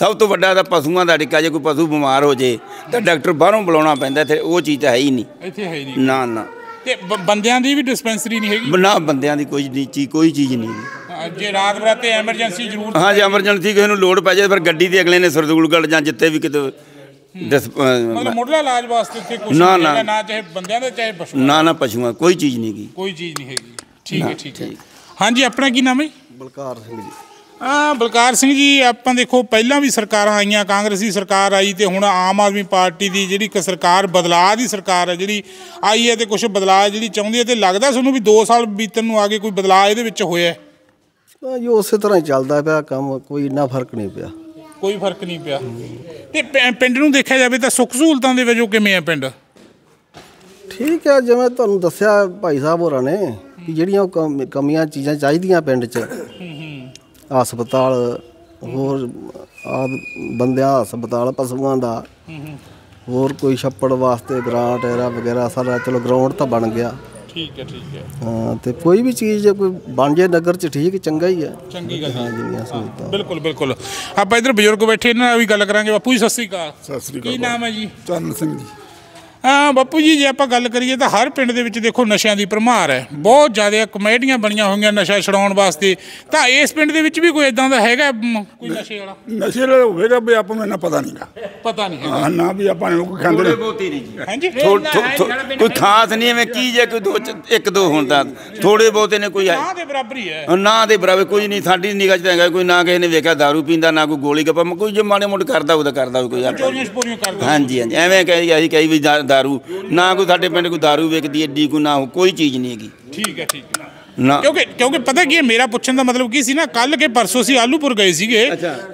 [SPEAKER 5] ਸਭ ਤੋਂ ਵੱਡਾ ਤਾਂ ਪਸ਼ੂਆਂ ਦਾ ਟਿੱਕਾ ਜੇ ਕੋਈ ਪਸ਼ੂ ਬਿਮਾਰ ਹੋ ਜੇ ਤਾਂ ਡਾਕਟਰ ਬਾਹਰੋਂ ਬੁਲਾਉਣਾ ਪੈਂਦਾ ਤੇ ਉਹ ਚੀਜ਼ ਤਾਂ ਹੈ ਹੀ ਨਹੀਂ ਇੱਥੇ ਹੈ ਹੀ ਨਹੀਂ ਨਾ ਨਾ
[SPEAKER 3] ਤੇ ਬੰਦਿਆਂ ਦੀ ਵੀ ਡਿਸਪੈਂਸਰੀ ਨਹੀਂ ਹੈਗੀ ਨਾ
[SPEAKER 5] ਬੰਦਿਆਂ ਦੀ ਕੋਈ ਨਹੀਂ ਚੀ ਕੋਈ ਚੀਜ਼ ਨਹੀਂ
[SPEAKER 3] ਜੇ ਰਾਤ ਬਰਾਤੇ ਐਮਰਜੈਂਸੀ ਜ਼ਰੂਰ
[SPEAKER 5] ਹਾਂ ਜੇ ਐਮਰਜੈਂਸੀ ਕਿਸੇ ਨੂੰ ਲੋਡ ਪੈ ਜਾਏ ਫਿਰ ਗੱਡੀ ਦੇ ਅਗਲੇ ਨੇ ਸਰਦੂਲਗੜ੍ਹ ਜਾਂ ਜਿੱਥੇ ਵੀ ਕਿਤੇ ਮਤਲਬ ਮੁੱਢਲਾ
[SPEAKER 3] ਇਲਾਜ ਵਾਸਤੇ ਕੋਈ ਕੁਝ ਨਾ ਨਾ ਚਾਹੇ ਬੰਦਿਆਂ ਦਾ ਚਾਹੇ ਪਸ਼ੂਆਂ ਨਾ ਨਾ
[SPEAKER 5] ਪਸ਼ੂਆਂ ਕੋਈ ਚੀਜ਼ ਨਹੀਂ ਗਈ
[SPEAKER 3] ਕੋਈ ਚੀਜ਼ ਨਹੀਂ ਹੈਗੀ ਠੀਕ ਹੈ ਠੀਕ ਹੈ ਹਾਂਜੀ ਆਪਣਾ ਕੀ ਨਾਮ ਹੈ ਬਲਕਾਰ ਸਿੰਘ ਜੀ ਆ ਬਲਕਾਰ ਸਿੰਘ ਜੀ ਆਪਾਂ ਦੇਖੋ ਪਹਿਲਾਂ ਵੀ ਸਰਕਾਰਾਂ ਆਈਆਂ ਕਾਂਗਰਸੀ ਸਰਕਾਰ ਆਈ ਤੇ ਹੁਣ ਆਮ ਆਦਮੀ ਪਾਰਟੀ ਦੀ ਜਿਹੜੀ ਸਰਕਾਰ ਬਦਲਾਅ ਦੀ ਸਰਕਾਰ ਹੈ ਜਿਹੜੀ ਆਈ ਹੈ ਤੇ ਕੁਝ ਬਦਲਾਅ ਜਿਹੜੀ ਚਾਹੁੰਦੀ ਹੈ ਤੇ ਲੱਗਦਾ ਤੁਹਾਨੂੰ ਵੀ 2 ਸਾਲ ਬੀਤਣ ਨੂੰ ਆ ਕੋਈ ਬਦਲਾਅ ਇਹਦੇ ਵਿੱਚ ਹੋਇਆ ਹੈ ਜੋ ਉਸੇ ਤਰ੍ਹਾਂ ਹੀ ਚੱਲਦਾ ਪਿਆ ਕੰਮ ਕੋਈ ਇੰਨਾ ਫਰਕ ਨਹੀਂ ਪਿਆ ਕੋਈ ਫਰਕ ਨਹੀਂ ਪਿਆ ਤੇ ਪਿੰਡ ਨੂੰ ਦੇਖਿਆ ਜਾਵੇ ਤਾਂ ਸੁੱਖ ਸਹੂਲਤਾਂ ਦੇ ਵਜੋਂ ਕਿਵੇਂ ਹੈ ਪਿੰਡ
[SPEAKER 2] ਠੀਕ ਹੈ ਜਿਵੇਂ ਤੁਹਾਨੂੰ ਦੱਸਿਆ ਭਾਈ ਸਾਹਿਬ ਹੋਰਾਂ ਨੇ ਕਿ ਜਿਹੜੀਆਂ ਕਮੀਆਂ ਚੀਜ਼ਾਂ ਚਾਹੀਦੀਆਂ ਪਿੰਡ 'ਚ ਹਸਪਤਾਲ ਹੋਰ ਆ ਬੰਦਿਆ ਹਸਪਤਾਲ ਪਸ਼ੂਆਂ ਦਾ ਹੋਰ ਕੋਈ ਛੱਪੜ ਵਾਸਤੇ ਗ੍ਰਾਂਟ ਐਰਾ ਵਗੈਰਾ ਸਾਰਾ ਚਲੋ ਗਰਾਊਂਡ ਤਾਂ ਬਣ ਗਿਆ
[SPEAKER 5] ਠੀਕ ਹੈ ਠੀਕ ਹੈ
[SPEAKER 2] ਹਾਂ ਤੇ ਕੋਈ ਵੀ ਚੀਜ਼ ਜੇ ਕੋਈ ਬਣ ਜੇ ਨਗਰ ਚ ਠੀਕ ਚੰਗਾ ਹੀ ਹੈ
[SPEAKER 3] ਚੰਗੀ ਗੱਲ ਹੈ ਜੀ ਬਿਲਕੁਲ ਬਿਲਕੁਲ ਆਪਾਂ ਇਧਰ ਬਜ਼ੁਰਗ ਬੈਠੇ ਇਹਨਾਂ ਨਾਲ ਵੀ ਗੱਲ ਕਰਾਂਗੇ ਬਾਪੂ ਜੀ ਸਤਿ ਸ੍ਰੀ ਅਕਾਲ ਸਤਿ ਸ੍ਰੀ ਅਕਾਲ ਕੀ ਨਾਮ ਹੈ ਜੀ ਚੰਨ ਸਿੰਘ ਜੀ ਬਾਪੂ ਜੀ ਜੇ ਆਪਾਂ ਗੱਲ ਕਰੀਏ ਤਾਂ ਹਰ ਪਿੰਡ ਦੇ ਵਿੱਚ ਦੇਖੋ ਨਸ਼ਿਆਂ ਦੀ ਭਰਮਾਰ ਹੈ ਬਹੁਤ ਜ਼ਿਆਦਾ ਕਮੇਟੀਆਂ ਬਣੀਆਂ ਹੋਈਆਂ ਨਸ਼ਾ ਛਡਾਉਣ ਵਾਸਤੇ ਤਾਂ ਇਸ ਪਿੰਡ ਦੇ ਵਿੱਚ ਵੀ ਕੋਈ ਇਦਾਂ ਦਾ ਹੈਗਾ ਕੋਈ ਨਸ਼ੇ ਵਾਲਾ ਨਸ਼ੇ ਵਾਲਾ ਹੋਵੇਗਾ ਵੀ ਆਪਾਂ ਨੂੰ ਇਹਨਾਂ ਪਤਾ ਨਹੀਂਗਾ ਪਤਾ ਨਹੀਂ ਹੈਗਾ ਹਾਂ ਨਾ ਵੀ ਆਪਾਂ
[SPEAKER 5] ਨੂੰ ਕੋਈ ਖਾਂਦੇ ਬਹੁਤੀ ਨਹੀਂ ਜੀ
[SPEAKER 3] ਹਾਂਜੀ ਕੋਈ ਖਾਸ
[SPEAKER 5] ਨਹੀਂ ਐਵੇਂ ਕੀ ਜੇ ਕੋਈ ਦੋ ਇੱਕ ਦੋ ਹੁੰਦਾ ਥੋੜੇ ਬਹੁਤੇ ਨੇ ਕੋਈ ਨਾ
[SPEAKER 3] ਦੇ ਬਰਾਬਰ ਹੀ ਹੈ
[SPEAKER 5] ਨਾ ਦੇ ਬਰਾਬਰ ਕੋਈ ਨਹੀਂ ਸਾਡੀ ਨਿਗਾਹ 'ਚ ਹੈਗਾ ਕੋਈ ਨਾ ਕਿਸੇ ਨੇ ਵੇਖਿਆ दारू ਪੀਂਦਾ ਨਾ ਕੋਈ ਗੋਲੀ ਗੱਪਾ ਕੋਈ ਜੇ ਮਾੜੇ ਮੋਟ ਕਰਦਾ ਉਹਦਾ ਕਰਦਾ ਕੋਈ ਹਾਂਜੀ ਹਾਂਜੀ ਐਵੇਂ ਕਹੀ ਅਸੀਂ ਕਹੀ ਵੀ दारू ਨਾ ਕੋਈ ਸਾਡੇ ਪਿੰਡ ਕੋਈ दारू ਵੇਚਦੀ ਐਡੀ ਕੋਈ ਨਾ ਕੋਈ ਚੀਜ਼ ਨਹੀਂ ਹੈਗੀ
[SPEAKER 3] ਠੀਕ ਹੈ ਠੀਕ ਹੈ ਨਾ ਕਿਉਂਕਿ ਕਿਉਂਕਿ ਪਤਾ ਕੀ ਹੈ ਮੇਰਾ ਪੁੱਛਣ ਦਾ ਮਤਲਬ ਕੀ ਸੀ ਨਾ ਕੱਲ ਕੇ ਪਰਸੋਂ ਸੀ ਆਲੂਪੁਰ ਗਏ ਸੀਗੇ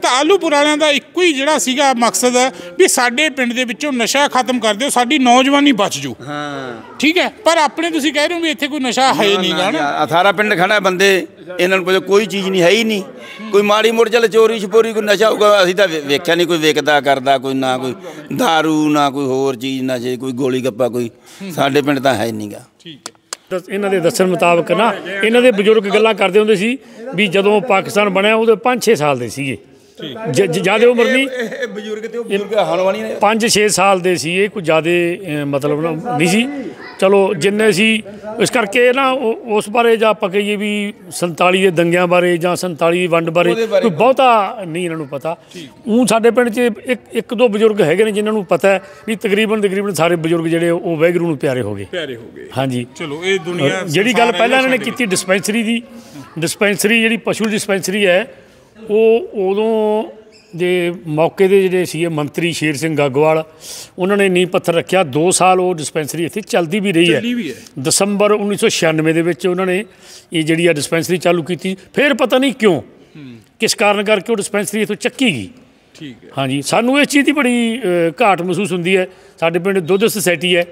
[SPEAKER 3] ਤਾਂ ਆਲੂਪੁਰ ਵਾਲਿਆਂ ਦਾ ਇੱਕੋ ਹੀ ਜਿਹੜਾ ਸੀਗਾ ਮਕਸਦ ਵੀ ਸਾਡੇ ਪਿੰਡ ਦੇ ਵਿੱਚੋਂ ਨਸ਼ਾ ਖਤਮ ਕਰ ਦਿਓ ਸਾਡੀ ਨੌਜਵਾਨੀ ਬਚ ਜੂ
[SPEAKER 1] ਹਾਂ
[SPEAKER 3] ਠੀਕ ਹੈ ਪਰ ਆਪਣੇ ਤੁਸੀਂ ਕਹਿ ਰਹੇ ਹੋ ਵੀ ਇੱਥੇ ਕੋਈ ਨਸ਼ਾ
[SPEAKER 6] ਹੈ ਨਹੀਂ
[SPEAKER 1] ਨਾ
[SPEAKER 3] 18 ਪਿੰਡ ਖੜਾ ਬੰਦੇ ਇਹਨਾਂ ਨੂੰ ਕੋਈ ਚੀਜ਼ ਨਹੀਂ ਹੈ ਹੀ ਨਹੀਂ ਕੋਈ ਮਾੜੀ
[SPEAKER 5] ਮੋੜ ਚਲ ਚੋਰੀ ਛਪੋਰੀ ਕੋਈ ਨਸ਼ਾ ਹੋਗਾ ਅਸੀਂ ਤਾਂ ਵੇਖਿਆ ਨਹੀਂ ਕੋਈ ਵੇਖਦਾ ਕਰਦਾ ਕੋਈ ਨਾ ਕੋਈ दारू ਨਾ ਕੋਈ ਹੋਰ ਚੀਜ਼ ਨਾ ਜੇ ਕੋਈ ਗੋਲੀ ਗੱਪਾ ਕੋਈ ਸਾਡੇ ਪਿੰਡ ਤਾਂ ਹੈ ਨਹੀਂਗਾ ਠੀਕ
[SPEAKER 1] ਹੈ ਇਹਨਾਂ ਦੇ ਦੱਸਣ ਮੁਤਾਬਕ ਨਾ ਇਹਨਾਂ ਦੇ ਬਜ਼ੁਰਗ ਗੱਲਾਂ ਕਰਦੇ ਹੁੰਦੇ ਸੀ ਵੀ ਜਦੋਂ ਪਾਕਿਸਤਾਨ ਬਣਿਆ ਉਦੋਂ 5-6 ਸਾਲ ਦੇ ਸੀਗੇ ਜਿਆਦਾ ਉਮਰ ਨਹੀਂ ਇਹ ਬਜ਼ੁਰਗ ਤੇ ਉਹ ਬਜ਼ੁਰਗ ਹਾਲਵਾਨੀ ਨੇ 5-6 ਸਾਲ ਦੇ ਸੀ ਇਹ ਕੋਈ ਜਿਆਦਾ ਮਤਲਬ ਨਹੀਂ ਸੀ ਚਲੋ ਜਿੰਨੇ ਸੀ ਇਸ ਕਰਕੇ ਨਾ ਉਸ ਬਾਰੇ ਜਾਂ ਆਪਾਂ ਕਹੀਏ ਵੀ 47 ਦੇ ਦੰਗਿਆਂ ਬਾਰੇ ਜਾਂ 47 ਦੀ ਵੰਡ ਬਾਰੇ ਕੋਈ ਬਹੁਤਾ ਨਹੀਂ ਇਹਨਾਂ ਨੂੰ ਪਤਾ ਉਹ ਸਾਡੇ ਪਿੰਡ 'ਚ ਇੱਕ ਇੱਕ ਦੋ ਬਜ਼ੁਰਗ ਹੈਗੇ ਨੇ ਜਿਨ੍ਹਾਂ ਨੂੰ ਪਤਾ ਹੈ ਵੀ ਤਕਰੀਬਨ ਤਕਰੀਬਨ ਸਾਰੇ ਬਜ਼ੁਰਗ ਜਿਹੜੇ ਉਹ ਵੈਗਰੂ ਨੂੰ ਪਿਆਰੇ ਹੋ ਗਏ ਪਿਆਰੇ ਹੋ ਗਏ ਹਾਂਜੀ ਚਲੋ ਇਹ ਦੁਨੀਆ ਜਿਹੜੀ ਗੱਲ ਪਹਿਲਾਂ ਇਹਨਾਂ ਨੇ ਕੀਤੀ ਡਿਸਪੈਂਸਰੀ ਦੀ ਡਿਸਪੈਂਸਰੀ ਜਿਹੜੀ ਪਸ਼ੂ ਡਿਸਪੈਂਸਰੀ ਹੈ ਉਹ ਉਦੋਂ ਦੇ ਮੌਕੇ ਦੇ ਜਿਹੜੇ ਸੀ ਮੰਤਰੀ ਸ਼ੇਰ ਸਿੰਘ ਗਾਗਵਾਲ ਉਹਨਾਂ ਨੇ ਨੀ ਪੱਥਰ ਰੱਖਿਆ 2 ਸਾਲ ਉਹ ਡਿਸਪੈਂਸਰੀ ਇੱਥੇ ਚੱਲਦੀ ਵੀ ਰਹੀ ਹੈ ਦਸੰਬਰ 1996 ਦੇ ਵਿੱਚ ਉਹਨਾਂ ਨੇ ਇਹ ਜਿਹੜੀ ਆ ਡਿਸਪੈਂਸਰੀ ਚਾਲੂ ਕੀਤੀ ਫਿਰ ਪਤਾ ਨਹੀਂ ਕਿਉਂ ਕਿਸ ਕਾਰਨ ਕਰਕੇ ਉਹ ਡਿਸਪੈਂਸਰੀ ਇਥੋਂ ਚੱਕੀ ਗਈ ਠੀਕ ਹੈ ਹਾਂਜੀ ਸਾਨੂੰ ਇਸ ਚੀਜ਼ ਦੀ ਬੜੀ ਘਾਟ ਮਹਿਸੂਸ ਹੁੰਦੀ ਹੈ ਸਾਡੇ ਪਿੰਡ ਦੁੱਧ ਸੋਸਾਇਟੀ ਹੈ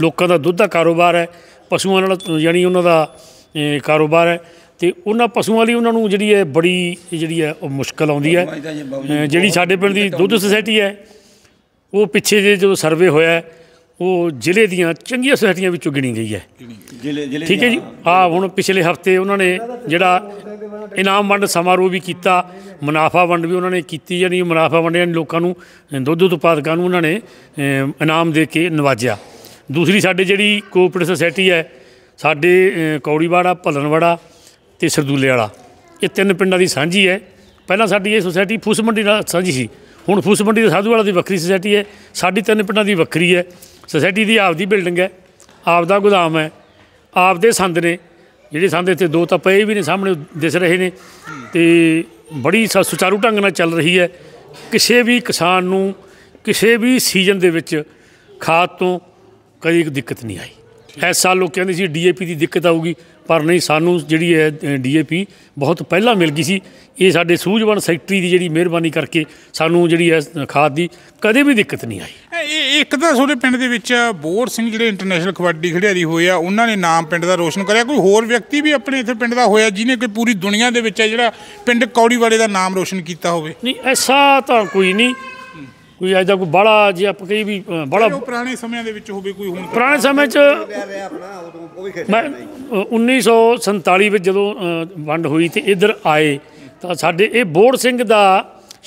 [SPEAKER 1] ਲੋਕਾਂ ਦਾ ਦੁੱਧ ਦਾ ਕਾਰੋਬਾਰ ਹੈ ਪਸ਼ੂਆਂ ਨਾਲ ਯਾਨੀ ਉਹਨਾਂ ਦਾ ਕਾਰੋਬਾਰ ਹੈ ਤੇ ਉਹਨਾਂ ਪਸ਼ੂਆਂ ਲਈ ਉਹਨਾਂ ਨੂੰ ਜਿਹੜੀ ਹੈ ਬੜੀ ਜਿਹੜੀ ਹੈ ਉਹ ਮੁਸ਼ਕਲ ਆਉਂਦੀ ਹੈ
[SPEAKER 5] ਜਿਹੜੀ ਸਾਡੇ ਪਿੰਡ ਦੀ ਦੁੱਧ ਸੁਸਾਇਟੀ
[SPEAKER 1] ਹੈ ਉਹ ਪਿੱਛੇ ਜੇ ਜੋ ਸਰਵੇ ਹੋਇਆ ਉਹ ਜ਼ਿਲ੍ਹੇ ਦੀਆਂ ਚੰਗੀਆਂ ਸੁਸਾਇਟੀਆਂ ਵਿੱਚੋਂ ਗਿਣੀ ਗਈ ਹੈ ਠੀਕ ਹੈ ਜੀ ਆ ਹੁਣ ਪਿਛਲੇ ਹਫਤੇ ਉਹਨਾਂ ਨੇ ਜਿਹੜਾ ਇਨਾਮ ਵੰਡ ਸਮਾਰੋਹ ਵੀ ਕੀਤਾ ਮੁਨਾਫਾ ਵੰਡ ਵੀ ਉਹਨਾਂ ਨੇ ਕੀਤੀ ਜਾਨੀ ਮੁਨਾਫਾ ਵੰਡਿਆ ਲੋਕਾਂ ਨੂੰ ਦੁੱਧ ਉਤਪਾਦਕਾਂ ਨੂੰ ਉਹਨਾਂ ਨੇ ਇਨਾਮ ਦੇ ਕੇ ਨਵਾਜਿਆ ਦੂਸਰੀ ਸਾਡੇ ਜਿਹੜੀ ਕੋਆਪਰੇਟਿਵ ਸੁਸਾਇਟੀ ਹੈ ਸਾਡੇ ਕੌੜੀਵਾੜਾ ਭਲਨਵਾੜਾ ਤੇ ਸਰਦੂਲੇ ਵਾਲਾ ਇਹ ਤਿੰਨ ਪਿੰਡਾਂ ਦੀ ਸਾਂਝੀ ਹੈ ਪਹਿਲਾਂ ਸਾਡੀ ਇਹ ਸੁਸਾਇਟੀ ਫੂਸ ਮੰਡੀ ਨਾਲ ਸਾਂਝੀ ਸੀ ਹੁਣ ਫੂਸ ਮੰਡੀ ਦੇ ਸਾਧੂ ਵਾਲਾ ਦੀ ਵੱਖਰੀ ਸੁਸਾਇਟੀ ਹੈ ਸਾਡੀ ਤਿੰਨ ਪਿੰਡਾਂ ਦੀ ਵੱਖਰੀ ਹੈ ਸੁਸਾਇਟੀ ਦੀ ਆਪਦੀ ਬਿਲਡਿੰਗ ਹੈ ਆਪਦਾ ਗੋਦਾਮ ਹੈ ਆਪਦੇ ਸੰਦ ਨੇ ਜਿਹੜੇ ਸੰਦ ਇੱਥੇ ਦੋ ਤਾਂ ਪਏ ਵੀ ਨੇ ਸਾਹਮਣੇ ਦਿਸ ਰਹੇ ਨੇ ਤੇ ਬੜੀ ਸੁਚਾਰੂ ਢੰਗ ਨਾਲ ਚੱਲ ਰਹੀ ਹੈ ਕਿਸੇ ਵੀ ਕਿਸਾਨ ਨੂੰ ਕਿਸੇ ਵੀ ਸੀਜ਼ਨ ਦੇ ਵਿੱਚ ਖਾਦ ਤੋਂ ਕੋਈ ਦਿੱਕਤ ਨਹੀਂ ਆਈ ਇਸ ਸਾਲ ਲੋਕ ਕਹਿੰਦੇ ਸੀ ਡੀਏਪੀ ਦੀ ਦਿੱਕਤ ਆਊਗੀ ਪਰ ਨਹੀਂ ਸਾਨੂੰ ਜਿਹੜੀ ਹੈ ਡੀਏਪੀ ਬਹੁਤ ਪਹਿਲਾਂ ਮਿਲ ਗਈ ਸੀ ਇਹ ਸਾਡੇ ਸੂਝਵਾਨ ਸੈਕਟਰੀ ਦੀ ਜਿਹੜੀ ਮਿਹਰਬਾਨੀ ਕਰਕੇ ਸਾਨੂੰ ਜਿਹੜੀ ਹੈ ਖਾਦ ਦੀ ਕਦੇ ਵੀ ਦਿੱਕਤ ਨਹੀਂ ਆਈ
[SPEAKER 3] ਇਹ ਇੱਕ ਤਾਂ ਸੋਡੇ ਪਿੰਡ ਦੇ ਵਿੱਚ ਬੋਰ ਸਿੰਘ ਜਿਹੜੇ ਇੰਟਰਨੈਸ਼ਨਲ ਕਬੱਡੀ ਖਿਡਾਰੀ ਹੋਏ ਆ ਉਹਨਾਂ ਨੇ ਨਾਮ ਪਿੰਡ ਦਾ ਰੋਸ਼ਨ ਕਰਿਆ ਕੋਈ ਹੋਰ ਵਿਅਕਤੀ ਵੀ ਆਪਣੇ ਇੱਥੇ ਪਿੰਡ ਦਾ ਹੋਇਆ ਜਿਹਨੇ ਕੋਈ ਪੂਰੀ ਦੁਨੀਆ ਦੇ ਵਿੱਚ ਜਿਹੜਾ ਪਿੰਡ ਕੌੜੀ
[SPEAKER 1] ਵਾਲੇ ਦਾ ਨਾਮ ਰੋਸ਼ਨ ਕੀਤਾ ਹੋਵੇ ਨਹੀਂ ਐਸਾ ਤਾਂ ਕੋਈ ਨਹੀਂ ਕੋਈ ਐਦਾ ਕੋਈ ਬਾੜਾ ਜੇ ਆਪ ਕਈ ਵੀ ਬੜਾ ਪੁਰਾਣੇ
[SPEAKER 3] ਸਮਿਆਂ ਦੇ ਵਿੱਚ ਹੋਵੇ ਕੋਈ ਹੁਣ ਪੁਰਾਣੇ ਸਮੇਂ 'ਚ
[SPEAKER 1] ਮੈਂ 1947 ਵਿੱਚ ਜਦੋਂ ਵੰਡ ਹੋਈ ਤੇ ਇੱਧਰ ਆਏ ਤਾਂ ਸਾਡੇ ਇਹ ਬੋੜ ਸਿੰਘ ਦਾ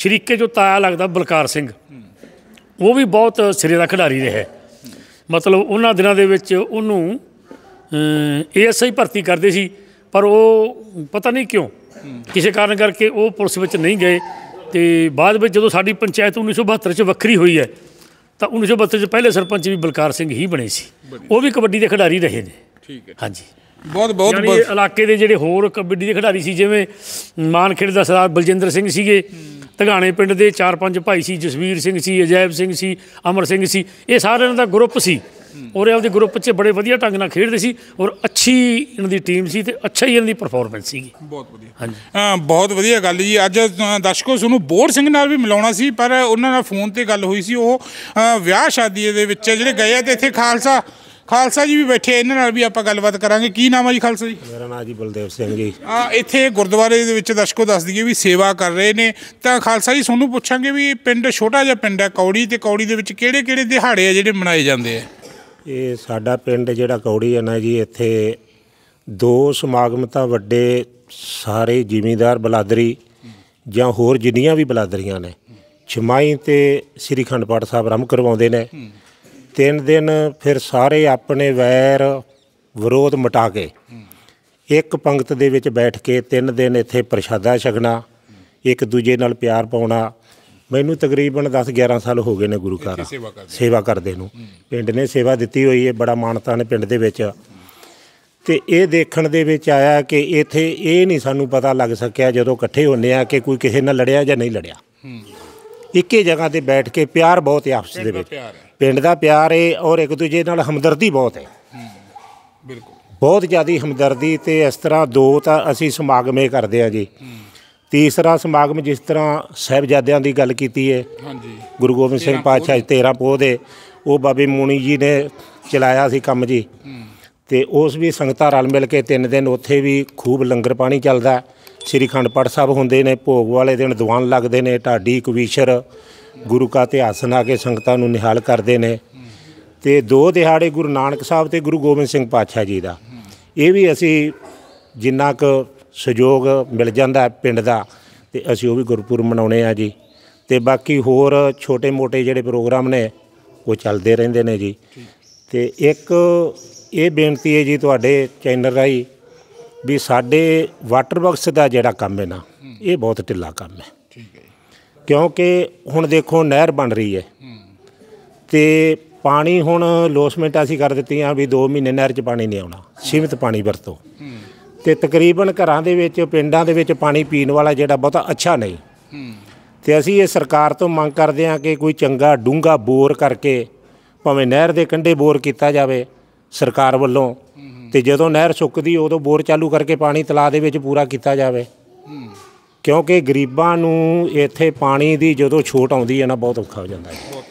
[SPEAKER 1] ਸ਼ਰੀਕੇ ਜੋ ਤਾਇਆ ਲੱਗਦਾ ਬਲਕਾਰ ਸਿੰਘ ਉਹ ਵੀ ਬਹੁਤ ਸਿਰੇ ਦਾ ਖਿਡਾਰੀ ਰਿਹਾ ਮਤਲਬ ਉਹਨਾਂ ਦਿਨਾਂ ਦੇ ਵਿੱਚ ਉਹਨੂੰ ਐਸਆਈ ਭਰਤੀ ਕਰਦੇ ਸੀ ਪਰ ਉਹ ਪਤਾ ਨਹੀਂ ਕਿਉਂ ਕਿਸੇ ਕਾਰਨ ਕਰਕੇ ਉਹ ਪੁਲਿਸ ਵਿੱਚ ਨਹੀਂ ਗਏ ਤੇ ਬਾਅਦ ਵਿੱਚ ਜਦੋਂ ਸਾਡੀ ਪੰਚਾਇਤ 1972 ਚ ਵੱਖਰੀ ਹੋਈ ਹੈ ਤਾਂ 1972 ਚ ਪਹਿਲੇ ਸਰਪੰਚ ਵੀ ਬਲਕਾਰ ਸਿੰਘ ਹੀ ਬਣੇ ਸੀ ਉਹ ਵੀ ਕਬੱਡੀ ਦੇ ਖਿਡਾਰੀ ਰਹੇ ਨੇ ਠੀਕ ਹੈ ਹਾਂਜੀ ਬਹੁਤ ਬਹੁਤ ਯਾਨੀ ਇਲਾਕੇ ਦੇ ਜਿਹੜੇ ਹੋਰ ਕਬੱਡੀ ਦੇ ਖਿਡਾਰੀ ਸੀ ਜਿਵੇਂ ਮਾਨਖੇੜ ਦਾ ਸਰਦਾਰ ਬਲਜਿੰਦਰ ਸਿੰਘ ਸੀਗੇ ਧਗਾਣੇ ਪਿੰਡ ਦੇ ਚਾਰ ਪੰਜ ਭਾਈ ਸੀ ਜਸਵੀਰ ਸਿੰਘ ਸੀ ਅਜੈਬ ਸਿੰਘ ਸੀ ਅਮਰ ਸਿੰਘ ਸੀ ਇਹ ਸਾਰਿਆਂ ਦਾ ਗਰੁੱਪ ਸੀ ਔਰ ਇਹ ਆਪਦੇ ਗਰੁੱਪ 'ਚ ਬੜੇ ਵਧੀਆ ਢੰਗ ਨਾਲ ਖੇਡਦੇ ਸੀ ਔਰ ਅੱਛੀ ਇਹਨਾਂ ਦੀ ਟੀਮ ਸੀ ਤੇ ਅੱਛਾ ਹੀ ਇਹਨਾਂ ਦੀ ਪਰਫਾਰਮੈਂਸ ਸੀਗੀ ਬਹੁਤ ਵਧੀਆ ਹਾਂਜੀ ਬਹੁਤ ਵਧੀਆ ਗੱਲ ਜੀ
[SPEAKER 3] ਅੱਜ ਦਰਸ਼ਕੋ ਸਾਨੂੰ ਬੋਰ ਸਿੰਘ ਨਾਲ ਵੀ ਮਿਲਾਉਣਾ ਸੀ ਪਰ ਉਹਨਾਂ ਨਾਲ ਫੋਨ ਤੇ ਗੱਲ ਹੋਈ ਸੀ ਉਹ ਵਿਆਹ ਸ਼ਾਦੀ ਦੇ ਵਿੱਚ ਜਿਹੜੇ ਗਏ ਆ ਤੇ ਇੱਥੇ ਖਾਲਸਾ ਖਾਲਸਾ ਜੀ ਵੀ ਬੈਠੇ ਇਹਨਾਂ ਨਾਲ ਵੀ ਆਪਾਂ ਗੱਲਬਾਤ ਕਰਾਂਗੇ ਕੀ ਨਾਮ ਆ ਜੀ ਖਾਲਸਾ ਜੀ
[SPEAKER 6] ਮੇਰਾ ਨਾਮ ਜੀ ਬਲਦੇਵ ਸਿੰਘ ਜੀ
[SPEAKER 3] ਆ ਇੱਥੇ ਗੁਰਦੁਆਰੇ ਦੇ ਵਿੱਚ ਦਰਸ਼ਕੋ ਦੱਸ ਦਈਏ ਵੀ ਸੇਵਾ ਕਰ ਰਹੇ ਨੇ ਤਾਂ ਖਾਲਸਾ ਜੀ ਤੁਹਾਨੂੰ ਪੁੱਛਾਂਗੇ ਵੀ ਪਿੰਡ ਛੋਟਾ ਜਿਹਾ ਪਿੰਡ ਹੈ ਕੌੜੀ ਤੇ ਕੌੜੀ ਦੇ ਵਿੱਚ ਕਿਹੜੇ ਕਿਹੜੇ ਦਿਹਾੜੇ ਆ ਜਿਹੜੇ ਮਨਾਏ
[SPEAKER 6] ਜਾਂਦੇ ਆ ਇਹ ਸਾਡਾ ਪਿੰਡ ਜਿਹੜਾ ਕੌੜੀ ਹੈ ਨਾ ਜੀ ਇੱਥੇ ਦੋ ਸਮਾਗਮ ਤਾਂ ਵੱਡੇ ਸਾਰੇ ਜ਼ਿਮੀਂਦਾਰ ਬਲਾਦਰੀ ਜਾਂ ਹੋਰ ਜਿੰਨੀਆਂ ਵੀ ਬਲਾਦਰੀਆਂ ਨੇ ਛਮਾਈ ਤੇ ਸ੍ਰੀ ਖੰਡ ਸਾਹਿਬ ਆਰੰਭ ਕਰਵਾਉਂਦੇ ਨੇ ਤਿੰਨ ਦਿਨ ਫਿਰ ਸਾਰੇ ਆਪਣੇ ਵੈਰ ਵਿਰੋਧ ਮਟਾ ਕੇ ਇੱਕ ਪੰਕਤ ਦੇ ਵਿੱਚ ਬੈਠ ਕੇ ਤਿੰਨ ਦਿਨ ਇੱਥੇ ਪ੍ਰਸ਼ਾਦਾ ਛਕਣਾ ਇੱਕ ਦੂਜੇ ਨਾਲ ਪਿਆਰ ਪਾਉਣਾ ਮੈਨੂੰ ਤਕਰੀਬਨ 10 11 ਸਾਲ ਹੋ ਗਏ ਨੇ ਗੁਰੂ ਘਰ ਸੇਵਾ ਕਰਦੇ ਨੂੰ ਪਿੰਡ ਨੇ ਸੇਵਾ ਦਿੱਤੀ ਹੋਈ ਹੈ ਬੜਾ ਮਾਨਤਾ ਨੇ ਪਿੰਡ ਦੇ ਵਿੱਚ ਤੇ ਇਹ ਦੇਖਣ ਦੇ ਵਿੱਚ ਆਇਆ ਕਿ ਇੱਥੇ ਇਹ ਨਹੀਂ ਸਾਨੂੰ ਪਤਾ ਲੱਗ ਸਕਿਆ ਜਦੋਂ ਇਕੱਠੇ ਹੁੰਨੇ ਆ ਕਿ ਕੋਈ ਕਿਸੇ ਨਾਲ ਲੜਿਆ ਜਾਂ ਨਹੀਂ ਲੜਿਆ ਇੱਕੇ ਜਗ੍ਹਾ ਤੇ ਬੈਠ ਕੇ ਪਿਆਰ ਬਹੁਤ ਹੈ ਆਪਸ ਦੇ ਵਿੱਚ ਪਿੰਡ ਦਾ ਪਿਆਰ ਹੈ ਔਰ ਇੱਕ ਦੂਜੇ ਨਾਲ ਹਮਦਰਦੀ ਬਹੁਤ ਹੈ ਬਿਲਕੁਲ ਬਹੁਤ ਜ਼ਿਆਦੀ ਹਮਦਰਦੀ ਤੇ ਇਸ ਤਰ੍ਹਾਂ ਦੋ ਤਾਂ ਅਸੀਂ ਸਮਾਗਮੇ ਕਰਦੇ ਆ ਜੀ ਤੀਸਰਾ ਸਮਾਗਮ ਜਿਸ ਤਰ੍ਹਾਂ ਸਹਿਬਜ਼ਾਦਿਆਂ ਦੀ ਗੱਲ ਕੀਤੀ ਹੈ ਹਾਂਜੀ ਗੁਰੂ ਗੋਬਿੰਦ ਸਿੰਘ ਪਾਤਸ਼ਾਹ 13 ਪੋਹ ਦੇ ਉਹ ਬਾਬੇ ਮੂਣੀ ਜੀ ਨੇ ਚਲਾਇਆ ਸੀ ਕੰਮ ਜੀ ਤੇ ਉਸ ਵੀ ਸੰਗਤਾਂ ਰਲ ਮਿਲ ਕੇ ਤਿੰਨ ਦਿਨ ਉੱਥੇ ਵੀ ਖੂਬ ਲੰਗਰ ਪਾਣੀ ਚੱਲਦਾ ਸ੍ਰੀ ਖੰਡ ਪਾਠ ਸਾਹਿਬ ਹੁੰਦੇ ਨੇ ਭੋਗ ਵਾਲੇ ਦਿਨ ਦੀਵਾਨ ਲੱਗਦੇ ਨੇ ਢਾਡੀ ਕਵੀਸ਼ਰ ਗੁਰੂ ਕਾ ਇਤਿਹਾਸ ਆ ਕੇ ਸੰਗਤਾਂ ਨੂੰ ਨਿਹਾਲ ਕਰਦੇ ਨੇ ਤੇ ਦੋ ਦਿਹਾੜੇ ਗੁਰੂ ਨਾਨਕ ਸਾਹਿਬ ਤੇ ਗੁਰੂ ਗੋਬਿੰਦ ਸਿੰਘ ਪਾਤਸ਼ਾਹ ਜੀ ਦਾ ਇਹ ਵੀ ਅਸੀਂ ਜਿੰਨਾ ਕੁ ਸਹਿਯੋਗ ਮਿਲ ਜਾਂਦਾ ਹੈ ਪਿੰਡ ਦਾ ਤੇ ਅਸੀਂ ਉਹ ਵੀ ਗੁਰਪੁਰ ਮਨਾਉਨੇ ਆ ਜੀ ਤੇ ਬਾਕੀ ਹੋਰ ਛੋਟੇ-ਮੋਟੇ ਜਿਹੜੇ ਪ੍ਰੋਗਰਾਮ ਨੇ ਉਹ ਚੱਲਦੇ ਰਹਿੰਦੇ ਨੇ ਜੀ ਤੇ ਇੱਕ ਇਹ ਬੇਨਤੀ ਹੈ ਜੀ ਤੁਹਾਡੇ ਚੈਨਲ ਰਾਈ ਵੀ ਸਾਡੇ ਵਾਟਰ ਬਾਕਸ ਦਾ ਜਿਹੜਾ ਕੰਮ ਹੈ ਨਾ ਇਹ ਬਹੁਤ ਢਿੱਲਾ ਕੰਮ ਹੈ ਠੀਕ ਹੈ ਕਿਉਂਕਿ ਹੁਣ ਦੇਖੋ ਨਹਿਰ ਬਣ ਰਹੀ ਹੈ ਤੇ ਪਾਣੀ ਹੁਣ ਲੋਸਮੈਂਟ ਅਸੀਂ ਕਰ ਦਿੱਤੀਆਂ ਵੀ 2 ਮਹੀਨੇ ਨਹਿਰ 'ਚ ਪਾਣੀ ਨਹੀਂ ਆਉਣਾ ਸੀਮਿਤ ਪਾਣੀ ਵਰਤੋ ਤੇ ਤਕਰੀਬਨ ਘਰਾਂ ਦੇ ਵਿੱਚ ਪਿੰਡਾਂ ਦੇ ਵਿੱਚ ਪਾਣੀ ਪੀਣ ਵਾਲਾ ਜਿਹੜਾ ਬਹੁਤਾ ਅੱਛਾ ਨਹੀਂ ਤੇ ਅਸੀਂ ਇਹ ਸਰਕਾਰ ਤੋਂ ਮੰਗ ਕਰਦੇ ਹਾਂ ਕਿ ਕੋਈ ਚੰਗਾ ਡੂੰਗਾ ਬੋਰ ਕਰਕੇ ਭਾਵੇਂ ਨਹਿਰ ਦੇ ਕੰਢੇ ਬੋਰ ਕੀਤਾ ਜਾਵੇ ਸਰਕਾਰ ਵੱਲੋਂ ਤੇ ਜਦੋਂ ਨਹਿਰ ਸੁੱਕਦੀ ਉਦੋਂ ਬੋਰ ਚਾਲੂ ਕਰਕੇ ਪਾਣੀ ਤਲਾ ਦੇ ਵਿੱਚ ਪੂਰਾ ਕੀਤਾ ਜਾਵੇ ਕਿਉਂਕਿ ਗਰੀਬਾਂ ਨੂੰ ਇੱਥੇ ਪਾਣੀ ਦੀ ਜਦੋਂ ਛੋਟ ਆਉਂਦੀ ਹੈ ਨਾ ਬਹੁਤ ਔਖਾ ਹੋ ਜਾਂਦਾ ਹੈ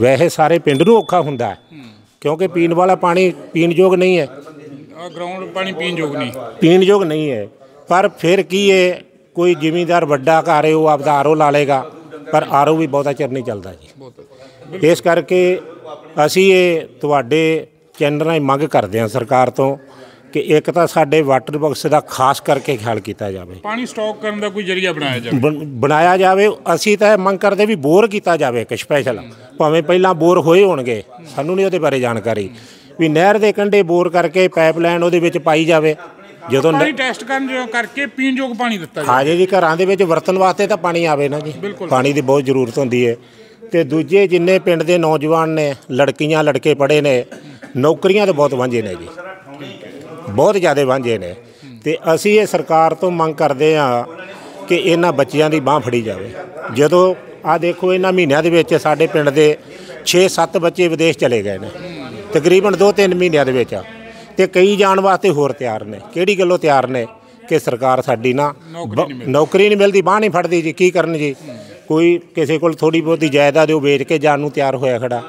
[SPEAKER 6] ਵੈਸੇ ਸਾਰੇ ਪਿੰਡ ਨੂੰ ਔਖਾ ਹੁੰਦਾ ਹੈ ਕਿਉਂਕਿ ਪੀਣ ਵਾਲਾ ਪਾਣੀ ਪੀਣ ਯੋਗ ਨਹੀਂ ਹੈ
[SPEAKER 3] ਆ ਗਰਾਊਂਡ ਪਾਣੀ ਪੀਣ ਯੋਗ ਨਹੀਂ
[SPEAKER 6] ਪੀਣ ਯੋਗ ਨਹੀਂ ਹੈ ਪਰ ਫਿਰ ਕੀ ਹੈ ਕੋਈ ਜ਼ਿਮੀਂਦਾਰ ਵੱਡਾ ਘਰ ਹੈ ਉਹ ਆਪਦਾ ਆਰੋ ਲਾ ਲੇਗਾ ਪਰ ਆਰੋ ਵੀ ਬਹੁਤਾ ਚਿਰ ਨਹੀਂ ਚੱਲਦਾ ਜੀ ਇਸ ਕਰਕੇ ਅਸੀਂ ਇਹ ਤੁਹਾਡੇ ਚੈਨਲਾਂ ਹੀ ਮੰਗ ਕਰਦੇ ਹਾਂ ਸਰਕਾਰ ਤੋਂ ਕਿ ਇੱਕ ਤਾਂ ਸਾਡੇ ਵਾਟਰ ਬਕਸ ਦਾ ਖਾਸ ਕਰਕੇ ਖਿਆਲ ਕੀਤਾ ਜਾਵੇ
[SPEAKER 3] ਪਾਣੀ ਸਟਾਕ ਕਰਨ ਦਾ ਕੋਈ ਜਰੀਆ ਬਣਾਇਆ
[SPEAKER 6] ਜਾਵੇ ਬਣਾਇਆ ਜਾਵੇ ਅਸੀਂ ਤਾਂ ਮੰਗ ਕਰਦੇ ਵੀ ਬੋਰ ਕੀਤਾ ਜਾਵੇ ਇੱਕ ਸਪੈਸ਼ਲ ਭਾਵੇਂ ਪਹਿਲਾਂ ਬੋਰ ਹੋਏ ਹੋਣਗੇ ਸਾਨੂੰ ਨਹੀਂ ਉਹਦੇ ਬਾਰੇ ਜਾਣਕਾਰੀ ਵੀ ਨਹਿਰ ਦੇ ਕੰਢੇ ਬੋਰ ਕਰਕੇ ਪਾਈਪਲਾਈਨ ਉਹਦੇ ਵਿੱਚ ਪਾਈ ਜਾਵੇ ਜਦੋਂ ਪਾਣੀ
[SPEAKER 3] ਟੈਸਟ ਕਰਨ ਜੋ ਕਰਕੇ ਪੀਣ ਯੋਗ ਪਾਣੀ ਦਿੱਤਾ ਜਾਵੇ ਹਾਂ
[SPEAKER 6] ਜੀ ਘਰਾਂ ਦੇ ਵਿੱਚ ਵਰਤਣ ਵਾਸਤੇ ਤਾਂ ਪਾਣੀ ਆਵੇ ਨਾ ਜੀ ਪਾਣੀ ਦੀ ਬਹੁਤ ਜ਼ਰੂਰਤ ਹੁੰਦੀ ਹੈ ਤੇ ਦੂਜੇ ਜਿੰਨੇ ਪਿੰਡ ਦੇ ਨੌਜਵਾਨ ਨੇ ਲੜਕੀਆਂ ਲੜਕੇ ਪੜੇ ਨੇ ਨੌਕਰੀਆਂ ਤਾਂ ਬਹੁਤ ਵਾਂਝੇ ਨੇ ਜੀ ਬਹੁਤ ਜ਼ਿਆਦਾ ਵਾਂਝੇ ਨੇ ਤੇ ਅਸੀਂ ਇਹ ਸਰਕਾਰ ਤੋਂ ਮੰਗ ਕਰਦੇ ਆ ਕਿ ਇਹਨਾਂ ਬੱਚਿਆਂ ਦੀ ਬਾਹ ਫੜੀ ਜਾਵੇ ਜਦੋਂ ਆ ਦੇਖੋ ਇਹਨਾਂ ਮਹੀਨਿਆਂ ਦੇ ਵਿੱਚ ਸਾਡੇ ਪਿੰਡ ਦੇ 6-7 ਬੱਚੇ ਵਿਦੇਸ਼ ਚਲੇ ਗਏ ਨੇ ਤਕਰੀਬਨ 2-3 ਮਹੀਨਿਆਂ ਦੇ ਵਿੱਚ ਤੇ ਕਈ ਜਾਣ ਵਾਸਤੇ ਹੋਰ ਤਿਆਰ ਨੇ ਕਿਹੜੀ ਗੱਲੋਂ ਤਿਆਰ ਨੇ ਕਿ ਸਰਕਾਰ ਸਾਡੀ ਨਾ ਨੌਕਰੀ ਨਹੀਂ ਮਿਲਦੀ ਬਾਹ ਨਹੀਂ ਫੜਦੀ ਜੀ ਕੀ ਕਰਨ ਜੀ ਕੋਈ ਕਿਸੇ ਕੋਲ ਥੋੜੀ ਬਹੁਤੀ ਜਾਇਦਾਦ ਉਹ ਵੇਚ ਕੇ ਜਾਣ ਨੂੰ ਤਿਆਰ ਹੋਇਆ ਖੜਾ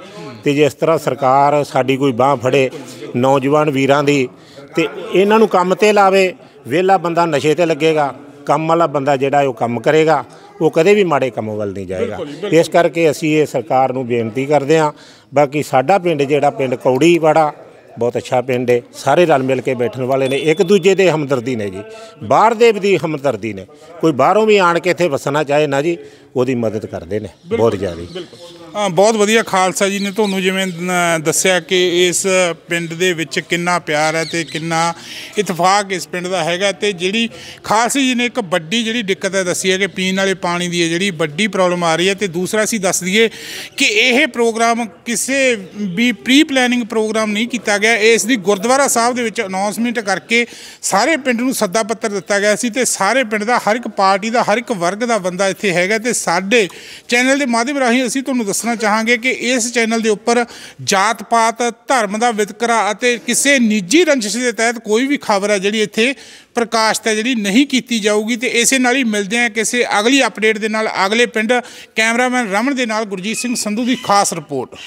[SPEAKER 6] ਤੇ ਜੇ ਇਸ ਤਰ੍ਹਾਂ ਸਰਕਾਰ ਸਾਡੀ ਕੋਈ ਬਾਹ ਫੜੇ ਨੌਜਵਾਨ ਵੀਰਾਂ ਦੀ ਤੇ ਇਹਨਾਂ ਨੂੰ ਕੰਮ ਤੇ ਲਾਵੇ ਵੇਲਾ ਬੰਦਾ ਨਸ਼ੇ ਤੇ ਲੱਗੇਗਾ ਕੰਮ ਵਾਲਾ ਬੰਦਾ ਜਿਹੜਾ ਉਹ ਕੰਮ ਕਰੇਗਾ ਉਹ ਕਦੇ ਵੀ ਮਾੜੇ ਕੰਮ ਵੱਲ ਨਹੀਂ ਜਾਏਗਾ ਇਸ ਕਰਕੇ ਅਸੀਂ ਇਹ ਸਰਕਾਰ ਨੂੰ ਬੇਨਤੀ ਕਰਦੇ ਹਾਂ ਬਾਕੀ ਸਾਡਾ ਪਿੰਡ ਜਿਹੜਾ ਪਿੰਡ ਕੌੜੀ ਵਾੜਾ ਬਹੁਤ ਅੱਛਾ ਪਿੰਡ ਹੈ ਸਾਰੇ ਰਲ ਮਿਲ ਕੇ ਬੈਠਣ ਵਾਲੇ ਨੇ ਇੱਕ ਦੂਜੇ ਦੇ ਹਮਦਰਦੀ ਨੇ ਜੀ ਬਾਹਰ ਦੇ ਵੀ ਹਮਦਰਦੀ ਨੇ ਕੋਈ ਬਾਹਰੋਂ ਵੀ ਆਣ ਕੇ ਇੱਥੇ ਵਸਣਾ ਚਾਹੇ ਨਾ ਜੀ ਉਹਦੀ ਮਦਦ ਕਰਦੇ ਨੇ ਬਹੁਤ ਜ਼ਿਆਦਾ ਬਹੁਤ ਵਧੀਆ ਖਾਲਸਾ
[SPEAKER 3] ਜੀ ਨੇ ਤੁਹਾਨੂੰ ਜਿਵੇਂ ਦੱਸਿਆ ਕਿ ਇਸ ਪਿੰਡ ਦੇ ਵਿੱਚ ਕਿੰਨਾ ਪਿਆਰ ਹੈ ਤੇ ਕਿੰਨਾ ਇਤਫਾਕ ਇਸ ਪਿੰਡ ਦਾ ਹੈਗਾ ਤੇ ਜਿਹੜੀ ਖਾਲਸਾ ਜੀ ਨੇ ਇੱਕ ਵੱਡੀ ਜਿਹੜੀ ਦਿੱਕਤ ਹੈ ਦੱਸੀ ਹੈ ਕਿ ਪੀਣ ਵਾਲੇ ਪਾਣੀ ਦੀ ਹੈ ਜਿਹੜੀ ਵੱਡੀ ਪ੍ਰੋਬਲਮ ਆ ਰਹੀ ਹੈ ਤੇ ਦੂਸਰਾ ਅਸੀਂ ਦੱਸ ਦਈਏ ਕਿ ਇਹ ਪ੍ਰੋਗਰਾਮ ਕਿਸੇ ਵੀ ਪ੍ਰੀ ਪਲੈਨਿੰਗ ਪ੍ਰੋਗਰਾਮ ਨਹੀਂ ਕੀਤਾ ਗਿਆ ਇਸ ਦੀ ਗੁਰਦੁਆਰਾ ਸਾਹਿਬ ਦੇ ਵਿੱਚ ਅਨਾਉਂਸਮੈਂਟ ਕਰਕੇ ਸਾਰੇ ਪਿੰਡ ਨੂੰ ਸੱਦਾ ਪੱਤਰ ਦਿੱਤਾ ਗਿਆ ਸੀ ਤੇ ਸਾਰੇ ਪਿੰਡ ਦਾ ਹਰ ਇੱਕ ਪਾਰਟੀ ਦਾ ਹਰ ਇੱਕ ਵਰਗ ਦਾ ਬੰਦਾ ਇੱਥੇ ਹੈਗਾ ਤੇ ਸਾਡੇ ਚੈਨਲ ਦੇ ਮਾਧਿਅਮ ਰਾਹੀਂ ਅਸੀਂ ਤੁਹਾਨੂੰ ਦੱਸਣਾ ਚਾਹਾਂਗੇ ਕਿ ਇਸ ਚੈਨਲ ਦੇ ਉੱਪਰ ਜਾਤ ਪਾਤ ਧਰਮ ਦਾ ਵਿਤਕਰਾ ਅਤੇ ਕਿਸੇ ਨਿੱਜੀ ਰੰਜਿਸ਼ ਦੇ ਤਹਿਤ ਕੋਈ ਵੀ ਖਬਰ ਹੈ ਜਿਹੜੀ ਇੱਥੇ ਪ੍ਰਕਾਸ਼ਤ ਹੈ ਜਿਹੜੀ ਨਹੀਂ ਕੀਤੀ ਜਾਊਗੀ ਤੇ ਇਸੇ ਨਾਲ ਹੀ ਮਿਲਦੇ ਹਾਂ ਕਿਸੇ ਅਗਲੀ ਅਪਡੇਟ ਦੇ ਨਾਲ ਅਗਲੇ ਪਿੰਡ ਕੈਮਰਾਮੈਨ ਰਮਨ ਦੇ ਨਾਲ ਗੁਰਜੀਤ ਸਿੰਘ ਸੰਧੂ ਦੀ ਖਾਸ ਰਿਪੋਰਟ